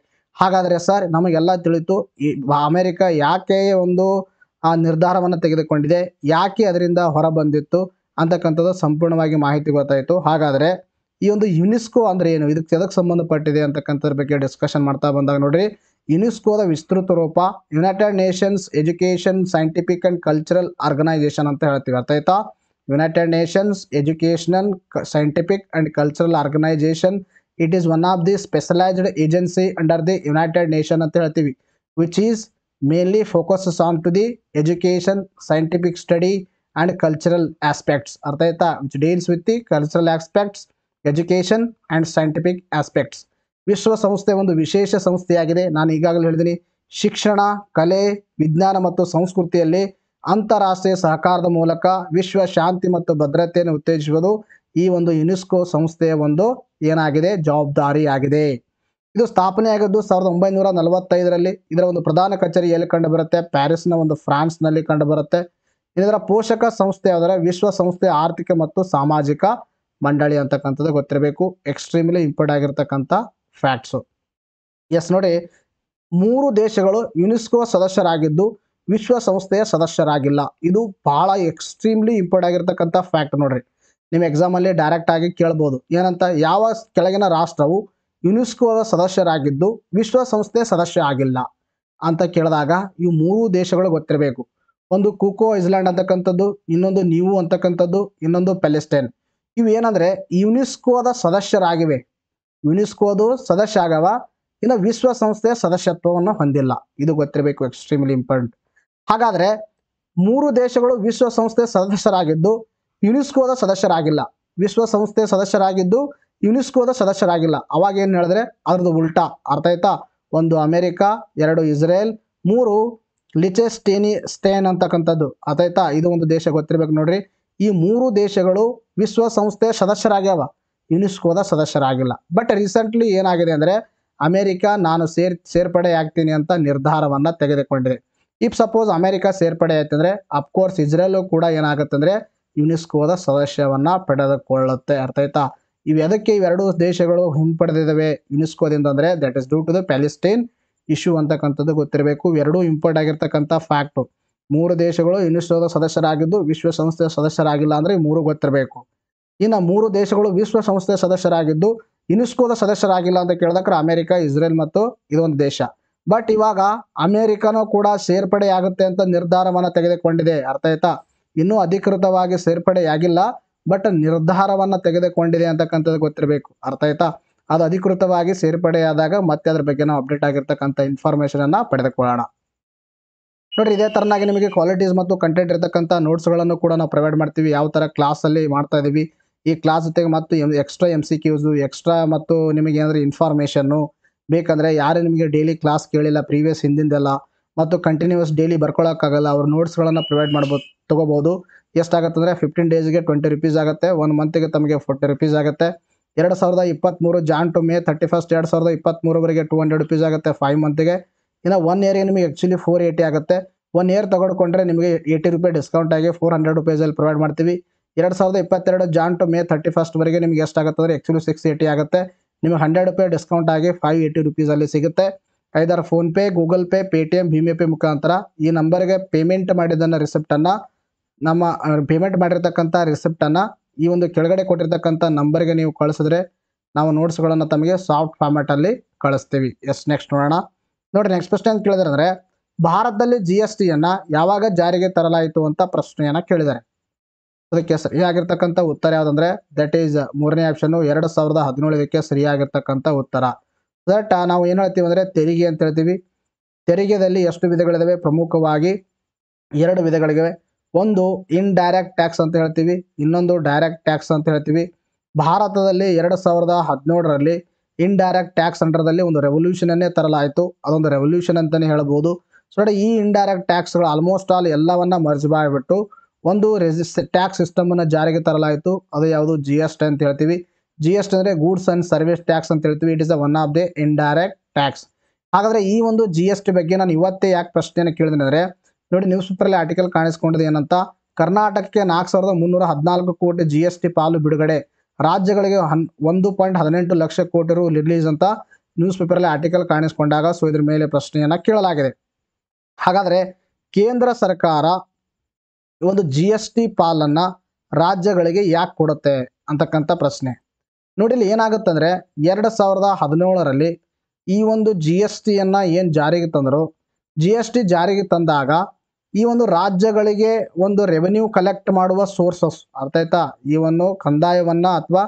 ಹಾಗಾದರೆ ಸರ್ ನಮಗೆಲ್ಲ ತಿಳಿತು ಈ ಅಮೆರಿಕ ಯಾಕೆ ಒಂದು ಆ ನಿರ್ಧಾರವನ್ನು ತೆಗೆದುಕೊಂಡಿದೆ ಯಾಕೆ ಅದರಿಂದ ಹೊರ ಬಂದಿತ್ತು ಅಂತಕ್ಕಂಥದ್ದು ಸಂಪೂರ್ಣವಾಗಿ ಮಾಹಿತಿ ಗೊತ್ತಾಯಿತು ಹಾಗಾದರೆ ಈ ಒಂದು ಯುನೆಸ್ಕೋ ಅಂದರೆ ಏನು ಇದಕ್ಕೆ ಎದಕ್ಕೆ ಸಂಬಂಧಪಟ್ಟಿದೆ ಅಂತಕ್ಕಂಥದ್ರ ಬಗ್ಗೆ ಡಿಸ್ಕಷನ್ ಮಾಡ್ತಾ ಬಂದಾಗ ನೋಡಿರಿ ಯುನೆಸ್ಕೋದ ವಿಸ್ತೃತ ರೂಪ united nations education scientific and cultural organisation ಅಂತ ಹೇಳ್ತೀವಿ ಅರ್ಥ ಆಯ್ತಾ united nations educational scientific and cultural organisation it is one of the specialised agency under the united nation ಅಂತ ಹೇಳ್ತೀವಿ which is mainly focuses on to the education, scientific study and cultural aspects. Arthaita, which deals with the cultural aspects, education and scientific aspects. ವಿಶ್ವ ಸಂಸ್ಥೆ ಒಂದು ವಿಶೇಷ ಸಂಸ್ಥೆಯಾಗಿದೆ ನಾನು ಈಗಾಗಲೇ ಹೇಳಿದ್ದೀನಿ ಶಿಕ್ಷಣ ಕಲೆ ವಿಜ್ಞಾನ ಮತ್ತು ಸಂಸ್ಕೃತಿಯಲ್ಲಿ ಅಂತಾರಾಷ್ಟ್ರೀಯ ಸಹಕಾರದ ಮೂಲಕ ವಿಶ್ವ ಶಾಂತಿ ಮತ್ತು ಭದ್ರತೆಯನ್ನು ಉತ್ತೇಜಿಸುವುದು ಈ ಒಂದು ಯುನೆಸ್ಕೋ ಸಂಸ್ಥೆಯ ಒಂದು ಏನಾಗಿದೆ ಜವಾಬ್ದಾರಿಯಾಗಿದೆ ಇದು ಆಗಿದ್ದು ಸಾವಿರದ ಒಂಬೈನೂರ ನಲವತ್ತೈದರಲ್ಲಿ ಇದರ ಒಂದು ಪ್ರಧಾನ ಕಚೇರಿ ಎಲ್ಲಿ ಕಂಡುಬರುತ್ತೆ ಪ್ಯಾರಿಸ್ನ ಒಂದು ಫ್ರಾನ್ಸ್ನಲ್ಲಿ ಕಂಡುಬರುತ್ತೆ ಇದರ ಪೋಷಕ ಸಂಸ್ಥೆ ವಿಶ್ವ ವಿಶ್ವಸಂಸ್ಥೆ ಆರ್ಥಿಕ ಮತ್ತು ಸಾಮಾಜಿಕ ಮಂಡಳಿ ಅಂತಕ್ಕಂಥದ್ದು ಗೊತ್ತಿರಬೇಕು ಎಕ್ಸ್ಟ್ರೀಮ್ಲಿ ಇಂಪಾರ್ಟ್ ಆಗಿರ್ತಕ್ಕಂಥ ಫ್ಯಾಕ್ಟ್ಸು ಎಸ್ ನೋಡಿ ಮೂರು ದೇಶಗಳು ಯುನೆಸ್ಕೋ ಸದಸ್ಯರಾಗಿದ್ದು ವಿಶ್ವಸಂಸ್ಥೆಯ ಸದಸ್ಯರಾಗಿಲ್ಲ ಇದು ಬಹಳ ಎಕ್ಸ್ಟ್ರೀಮ್ಲಿ ಇಂಪಾರ್ಟ್ ಆಗಿರ್ತಕ್ಕಂಥ ಫ್ಯಾಕ್ಟ್ ನೋಡ್ರಿ ನಿಮ್ಮ ಎಕ್ಸಾಮಲ್ಲಿ ಡೈರೆಕ್ಟ್ ಆಗಿ ಕೇಳ್ಬೋದು ಏನಂತ ಯಾವ ಕೆಳಗಿನ ರಾಷ್ಟ್ರವು ಯುನೆಸ್ಕೋದ ಸದಸ್ಯರಾಗಿದ್ದು ವಿಶ್ವಸಂಸ್ಥೆ ಸದಸ್ಯ ಆಗಿಲ್ಲ ಅಂತ ಕೇಳಿದಾಗ ಇವು ಮೂರು ದೇಶಗಳು ಗೊತ್ತಿರಬೇಕು ಒಂದು ಕೂಕೋ ಐಸ್ಲ್ಯಾಂಡ್ ಅಂತಕ್ಕಂಥದ್ದು ಇನ್ನೊಂದು ನೀವು ಅಂತಕ್ಕಂಥದ್ದು ಇನ್ನೊಂದು ಪ್ಯಾಲೆಸ್ಟೈನ್ ಇವೇನಂದರೆ ಯುನೆಸ್ಕೋದ ಸದಸ್ಯರಾಗಿವೆ ಯುನೆಸ್ಕೋದು ಸದಸ್ಯ ಆಗವ ಇನ್ನು ವಿಶ್ವಸಂಸ್ಥೆಯ ಸದಸ್ಯತ್ವವನ್ನು ಹೊಂದಿಲ್ಲ ಇದು ಗೊತ್ತಿರಬೇಕು ಎಕ್ಸ್ಟ್ರೀಮ್ಲಿ ಇಂಪಾರ್ಟೆಂಟ್ ಹಾಗಾದರೆ ಮೂರು ದೇಶಗಳು ವಿಶ್ವಸಂಸ್ಥೆ ಸದಸ್ಯರಾಗಿದ್ದು ಯುನೆಸ್ಕೋದ ಸದಸ್ಯರಾಗಿಲ್ಲ ವಿಶ್ವಸಂಸ್ಥೆ ಸದಸ್ಯರಾಗಿದ್ದು ಯುನೆಸ್ಕೋದ ಸದಸ್ಯರಾಗಿಲ್ಲ ಅವಾಗ ಏನು ಹೇಳಿದ್ರೆ ಅದ್ರದ್ದು ಉಲ್ಟಾ ಅರ್ಥ ಆಯ್ತಾ ಒಂದು ಅಮೇರಿಕಾ ಎರಡು ಇಸ್ರೇಲ್ ಮೂರು ಸ್ಟೇನಿ ಸ್ಟೇನ್ ಅಂತಕ್ಕಂಥದ್ದು ಅತೈತಾ ಇದು ಒಂದು ದೇಶ ಗೊತ್ತಿರ್ಬೇಕು ನೋಡ್ರಿ ಈ ಮೂರು ದೇಶಗಳು ವಿಶ್ವಸಂಸ್ಥೆಯ ಸದಸ್ಯರಾಗ್ಯಾವ ಯುನೆಸ್ಕೋದ ಸದಸ್ಯರಾಗಿಲ್ಲ ಬಟ್ ರೀಸೆಂಟ್ಲಿ ಏನಾಗಿದೆ ಅಂದರೆ ಅಮೇರಿಕ ನಾನು ಸೇರ್ ಸೇರ್ಪಡೆ ಆಗ್ತೀನಿ ಅಂತ ನಿರ್ಧಾರವನ್ನು ತೆಗೆದುಕೊಂಡಿದೆ ಇಫ್ ಸಪೋಸ್ ಅಮೇರಿಕಾ ಸೇರ್ಪಡೆ ಆಯ್ತಂದ್ರೆ ಅಫ್ಕೋರ್ಸ್ ಇಸ್ರೇಲು ಕೂಡ ಏನಾಗುತ್ತೆ ಅಂದರೆ ಯುನೆಸ್ಕೋದ ಸದಸ್ಯವನ್ನ ಪಡೆದುಕೊಳ್ಳುತ್ತೆ ಅರ್ಥ ಆಯ್ತಾ ಇವೆದಕ್ಕೆ ಇವೆರಡು ದೇಶಗಳು ಹಿಂಪಡೆದಿದ್ದಾವೆ ಯುನೆಸ್ಕೋದಿಂದ ಅಂದರೆ that is due to the Palestine issue ಅಂತಕ್ಕಂಥದ್ದು ಗೊತ್ತಿರಬೇಕು ಎರಡೂ ಇಂಪೋರ್ಟ್ ಆಗಿರ್ತಕ್ಕಂಥ ಫ್ಯಾಕ್ಟು ಮೂರು ದೇಶಗಳು ಯುನಿಸ್ಕೋದ ಸದಸ್ಯರಾಗಿದ್ದು ವಿಶ್ವಸಂಸ್ಥೆಯ ಸದಸ್ಯರಾಗಿಲ್ಲ ಅಂದರೆ ಮೂರು ಗೊತ್ತಿರಬೇಕು ಇನ್ನು ಮೂರು ದೇಶಗಳು ವಿಶ್ವಸಂಸ್ಥೆಯ ಸದಸ್ಯರಾಗಿದ್ದು ಯುನೆಸ್ಕೋದ ಸದಸ್ಯರಾಗಿಲ್ಲ ಅಂತ ಕೇಳಿದ್ರೆ ಅಮೆರಿಕ ಇಸ್ರೇಲ್ ಮತ್ತು ಇದೊಂದು ದೇಶ ಬಟ್ ಇವಾಗ ಅಮೆರಿಕನೂ ಕೂಡ ಸೇರ್ಪಡೆ ಆಗುತ್ತೆ ಅಂತ ನಿರ್ಧಾರವನ್ನು ತೆಗೆದುಕೊಂಡಿದೆ ಅರ್ಥ ಆಯ್ತಾ ಇನ್ನೂ ಅಧಿಕೃತವಾಗಿ ಸೇರ್ಪಡೆಯಾಗಿಲ್ಲ ಬಟ್ ನಿರ್ಧಾರವನ್ನು ತೆಗೆದುಕೊಂಡಿದೆ ಅಂತಕ್ಕಂಥದ್ದು ಗೊತ್ತಿರಬೇಕು ಅರ್ಥ ಆಯ್ತಾ ಅದು ಅಧಿಕೃತವಾಗಿ ಸೇರ್ಪಡೆಯಾದಾಗ ಮತ್ತೆ ಅದ್ರ ಬಗ್ಗೆ ನಾವು ಅಪ್ಡೇಟ್ ಆಗಿರ್ತಕ್ಕಂಥ ಇನ್ಫಾರ್ಮೇಷನನ್ನು ಪಡೆದುಕೊಳ್ಳೋಣ ನೋಡ್ರಿ ಇದೇ ತರನಾಗಿ ನಿಮಗೆ ಕ್ವಾಲಿಟೀಸ್ ಮತ್ತು ಕಂಟೆಂಟ್ ಇರತಕ್ಕಂಥ ನೋಟ್ಸ್ಗಳನ್ನು ಕೂಡ ನಾವು ಪ್ರೊವೈಡ್ ಮಾಡ್ತೀವಿ ಯಾವ ಥರ ಕ್ಲಾಸಲ್ಲಿ ಮಾಡ್ತಾ ಇದ್ದೀವಿ ಈ ಕ್ಲಾಸ್ ಜೊತೆಗೆ ಮತ್ತು M extra M C Qs extra ಮತ್ತು ನಿಮಗೆ ಏನಾದ್ರೆ ಇನ್ಫಾರ್ಮೇಷನ್ನು ಬೇಕಂದ್ರೆ ಯಾರು ನಿಮಗೆ ಡೈಲಿ ಕ್ಲಾಸ್ ಕೇಳಿಲ್ಲ ಪ್ರೀವಿಯಸ್ ಹಿಂದಿಂದೆಲ್ಲ ಮತ್ತು ಕಂಟಿನ್ಯೂಸ್ ಡೈಲಿ ಬರ್ಕೊಳ್ಳೋಕ್ಕಾಗಲ್ಲ ಅವ್ರ ನೋಟ್ಸ್ಗಳನ್ನು ಪ್ರೊವೈಡ್ ಮಾಡ್ಬೋದು ತಗೋಬಹುದು ಅಂದರೆ ಫಿಫ್ಟೀನ್ ಡೇಸ್ಗೆ ಟ್ವೆಂಟಿ ರುಪೀಸ್ ಆಗುತ್ತೆ ಒನ್ ಮಂತ್ಗೆ ತಮಗೆ ಫೋರ್ಟಿ ರುಪೀಸ್ ಆಗುತ್ತೆ ಎರಡು ಸಾವಿರದ ಇಪ್ಪತ್ತ್ಮೂರು Jan to May thirty first ಎರಡು ಸಾವಿರದ ಇಪ್ಪತ್ತ್ಮೂರವರೆಗೆ ಟು ಹಂಡ್ರೆಡ್ ರುಪೀಸ್ ಆಗುತ್ತೆ ಫೈವ್ ಮಂತ್ಗೆ ಇನ್ನು ಒನ್ ಇಯರ್ಗೆ ನಿಮಗೆ ಆ್ಯಕ್ಚುಲಿ ಫೋರ್ ಏಯ್ಟಿ ಆಗುತ್ತೆ ಒನ್ ಇಯರ್ ತೊಗೊಂಡ್ರೆ ನಿಮಗೆ ಏಯ್ಟಿ ರುಪೀಸ್ ಡಿಸ್ಕೌಂಟ್ ಆಗಿ ಫೋರ್ ಹಂಡ್ರೆಡ್ ರುಪೀಸಲ್ಲಿ ಪ್ರೊವೈಡ್ ಮಾಡ್ತೀವಿ ಎರಡು ಸಾವಿರದ ಇಪ್ಪತ್ತೆರಡು ಜಾನ್ ಟು ಮೇ ತರ್ಟಿ ಫಸ್ಟ್ವರೆಗೆ ನಿಮಗೆ ಎಷ್ಟಾಗುತ್ತೆ ಅಂದರೆ ಆ್ಯಕ್ಚುಲಿ ಸಿಕ್ಸ್ ಏಯ್ಟಿ ಆಗುತ್ತೆ ನಿಮಗೆ ಹಂಡ್ರೆಡ್ ರುಪೀಸ್ ಡಿಸ್ಕೌಂಟ್ ಆಗಿ ಫೈವ್ ಏಯ್ಟಿ ರುಪೀಸಲ್ಲಿ ಸಿಗುತ್ತೆ ಐದಾರು PhonePe Google Pay Paytm ಭೀಮೆ ಪೇ ಮುಖಾಂತರ ಈ ನಂಬರ್ಗೆ ಪೇಮೆಂಟ್ ಮಾಡಿದ್ದನ್ನು ರಿಸಿಪ್ಟನ್ನು ನಮ್ಮ ಪೇಮೆಂಟ್ ಮಾಡಿರ್ತಕ್ಕಂಥ ರಿಸಿಪ್ಟನ್ನು ಈ ಒಂದು ಕೆಳಗಡೆ ಕೊಟ್ಟಿರ್ತಕ್ಕಂಥ ನಂಬರ್ಗೆ ನೀವು ಕಳಿಸಿದ್ರೆ ನಾವು ನೋಟ್ಸ್ಗಳನ್ನು ತಮಗೆ ಸಾಫ್ಟ್ ಫಾರ್ಮೆಟಲ್ಲಿ ಕಳಿಸ್ತೀವಿ ಎಸ್ ನೆಕ್ಸ್ಟ್ ನೋಡೋಣ ನೋಡಿ ನೆಕ್ಸ್ಟ್ ಪ್ರಶ್ನೆ ಅಂತ ಕೇಳಿದ್ರೆ ಭಾರತದಲ್ಲಿ ಜಿ ಎಸ್ ಟಿಯನ್ನು ಯಾವಾಗ ಜಾರಿಗೆ ತರಲಾಯಿತು ಅಂತ ಪ್ರಶ್ನೆಯನ್ನು ಕೇಳಿದ್ದಾರೆ ಅದಕ್ಕೆ ಸರಿಯಾಗಿರ್ತಕ್ಕಂಥ ಉತ್ತರ ಯಾವುದಂದ್ರೆ ದಟ್ ಈಸ್ ಮೂರನೇ ಆಪ್ಷನ್ ಎರಡು ಸಾವಿರದ ಹದಿನೇಳಕ್ಕೆ ಸರಿಯಾಗಿರ್ತಕ್ಕಂಥ ಉತ್ತರ ದಟ್ ನಾವು ಏನು ಹೇಳ್ತೀವಿ ಅಂದ್ರೆ ತೆರಿಗೆ ಅಂತ ಹೇಳ್ತೀವಿ ತೆರಿಗೆದಲ್ಲಿ ಎಷ್ಟು ವಿಧಗಳಿದಾವೆ ಪ್ರಮುಖವಾಗಿ ಎರಡು ವಿಧಗಳಿವೆ ಒಂದು ಇನ್ ಡೈರೆಕ್ಟ್ ಟ್ಯಾಕ್ಸ್ ಅಂತ ಹೇಳ್ತೀವಿ ಇನ್ನೊಂದು ಡೈರೆಕ್ಟ್ ಟ್ಯಾಕ್ಸ್ ಅಂತ ಹೇಳ್ತೀವಿ ಭಾರತದಲ್ಲಿ ಎರಡು ಸಾವಿರದ ಹದಿನೇಳರಲ್ಲಿ ಇನ್ ಡೈರೆಕ್ಟ್ ಟ್ಯಾಕ್ಸ್ ಅಂಡರ್ದಲ್ಲಿ ಒಂದು ರೆವಲ್ಯೂಷನನ್ನೇ ತರಲಾಯಿತು ಅದೊಂದು ರೆವಲ್ಯೂಷನ್ ಅಂತಲೇ ಹೇಳ್ಬೋದು ಸೊ ಈ ಇನ್ ಡೈರೆಕ್ಟ್ ಟ್ಯಾಕ್ಸ್ಗಳು ಆಲ್ಮೋಸ್ಟ್ ಆಲ್ ಎಲ್ಲವನ್ನ ಮರ್ಜ್ ಮಾಡಿಬಿಟ್ಟು ಒಂದು ರೆಜಿಸ್ ಟ್ಯಾಕ್ಸ್ ಅನ್ನು ಜಾರಿಗೆ ತರಲಾಯಿತು ಅದು ಯಾವುದು ಜಿ ಎಸ್ ಟಿ ಅಂತ ಹೇಳ್ತೀವಿ ಜಿ ಎಸ್ ಟಿ ಅಂದರೆ ಗೂಡ್ಸ್ ಆ್ಯಂಡ್ ಸರ್ವಿಸ್ ಟ್ಯಾಕ್ಸ್ ಅಂತ ಹೇಳ್ತೀವಿ it is a one of the indirect tax ಹಾಗಾದರೆ ಈ ಒಂದು ಜಿ ಎಸ್ ಟಿ ಬಗ್ಗೆ ನಾನು ಇವತ್ತೇ ಯಾಕೆ ಪ್ರಶ್ನೆಯನ್ನು ಕೇಳಿದೆ ಅಂದರೆ ನೋಡಿ ನ್ಯೂಸ್ ಪೇಪರಲ್ಲಿ ಆರ್ಟಿಕಲ್ ಕಾಣಿಸ್ಕೊಂಡಿದೆ ಏನಂತ ಕರ್ನಾಟಕಕ್ಕೆ ನಾಲ್ಕು ಸಾವಿರದ ಮುನ್ನೂರ ಹದಿನಾಲ್ಕು ಕೋಟಿ ಜಿ ಎಸ್ ಟಿ ಪಾಲು ಬಿಡುಗಡೆ ರಾಜ್ಯಗಳಿಗೆ ಹನ್ ಒಂದು ಪಾಯಿಂಟ್ ಹದಿನೆಂಟು ಲಕ್ಷ ಕೋಟಿ ರು ರಿಲೀಸ್ ಅಂತ ನ್ಯೂಸ್ ಅಲ್ಲಿ ಆರ್ಟಿಕಲ್ ಕಾಣಿಸ್ಕೊಂಡಾಗ ಸೊ ಇದ್ರ ಮೇಲೆ ಪ್ರಶ್ನೆಯನ್ನು ಕೇಳಲಾಗಿದೆ ಹಾಗಾದರೆ ಕೇಂದ್ರ ಸರ್ಕಾರ ಒಂದು ಜಿ ಎಸ್ ಟಿ ಪಾಲನ್ನು ರಾಜ್ಯಗಳಿಗೆ ಯಾಕೆ ಕೊಡುತ್ತೆ ಅಂತಕ್ಕಂಥ ಪ್ರಶ್ನೆ ನೋಡಿ ಇಲ್ಲಿ ಏನಾಗುತ್ತಂದರೆ ಎರಡು ಸಾವಿರದ ಹದಿನೇಳರಲ್ಲಿ ಈ ಒಂದು ಜಿ ಎಸ್ ಟಿಯನ್ನು ಏನು ಜಾರಿಗೆ ತಂದರು ಜಿ ಎಸ್ ಟಿ ಜಾರಿಗೆ ತಂದಾಗ ಈ ಒಂದು ರಾಜ್ಯಗಳಿಗೆ ಒಂದು ರೆವೆನ್ಯೂ ಕಲೆಕ್ಟ್ ಮಾಡುವ ಸೋರ್ಸಸ್ ಅರ್ಥ ಆಯ್ತಾ ಈ ಒಂದು ಕಂದಾಯವನ್ನ ಅಥವಾ